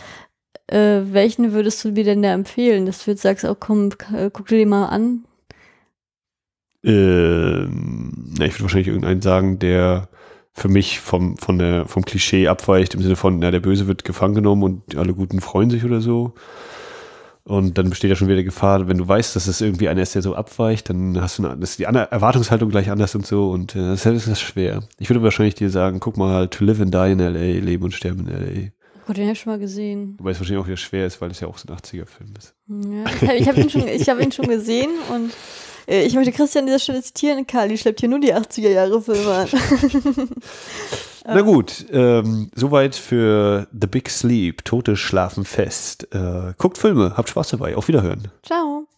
äh, welchen würdest du mir denn da empfehlen? Dass du jetzt sagst, oh komm, guck dir den mal an, ähm, na, ich würde wahrscheinlich irgendeinen sagen, der für mich vom, von der, vom Klischee abweicht, im Sinne von, na, der Böse wird gefangen genommen und alle Guten freuen sich oder so. Und dann besteht ja schon wieder die Gefahr, wenn du weißt, dass es irgendwie einer ist, der so abweicht, dann hast du eine, ist die Erwartungshaltung gleich anders und so. Und äh, das ist halt, das schwer. Ich würde wahrscheinlich dir sagen, guck mal, halt, To Live and Die in L.A., Leben und Sterben in L.A. Oh den habe ich schon mal gesehen. Wobei es wahrscheinlich auch wieder schwer ist, weil es ja auch so ein 80er-Film ist. Ja, ich habe ihn, ich hab ihn schon gesehen und Äh, ich möchte Christian an dieser Stelle zitieren, Kali schleppt hier nur die 80er-Jahre-Filme an. Na gut, ähm, soweit für The Big Sleep. Tote schlafen fest. Äh, guckt Filme, habt Spaß dabei. Auf Wiederhören. Ciao.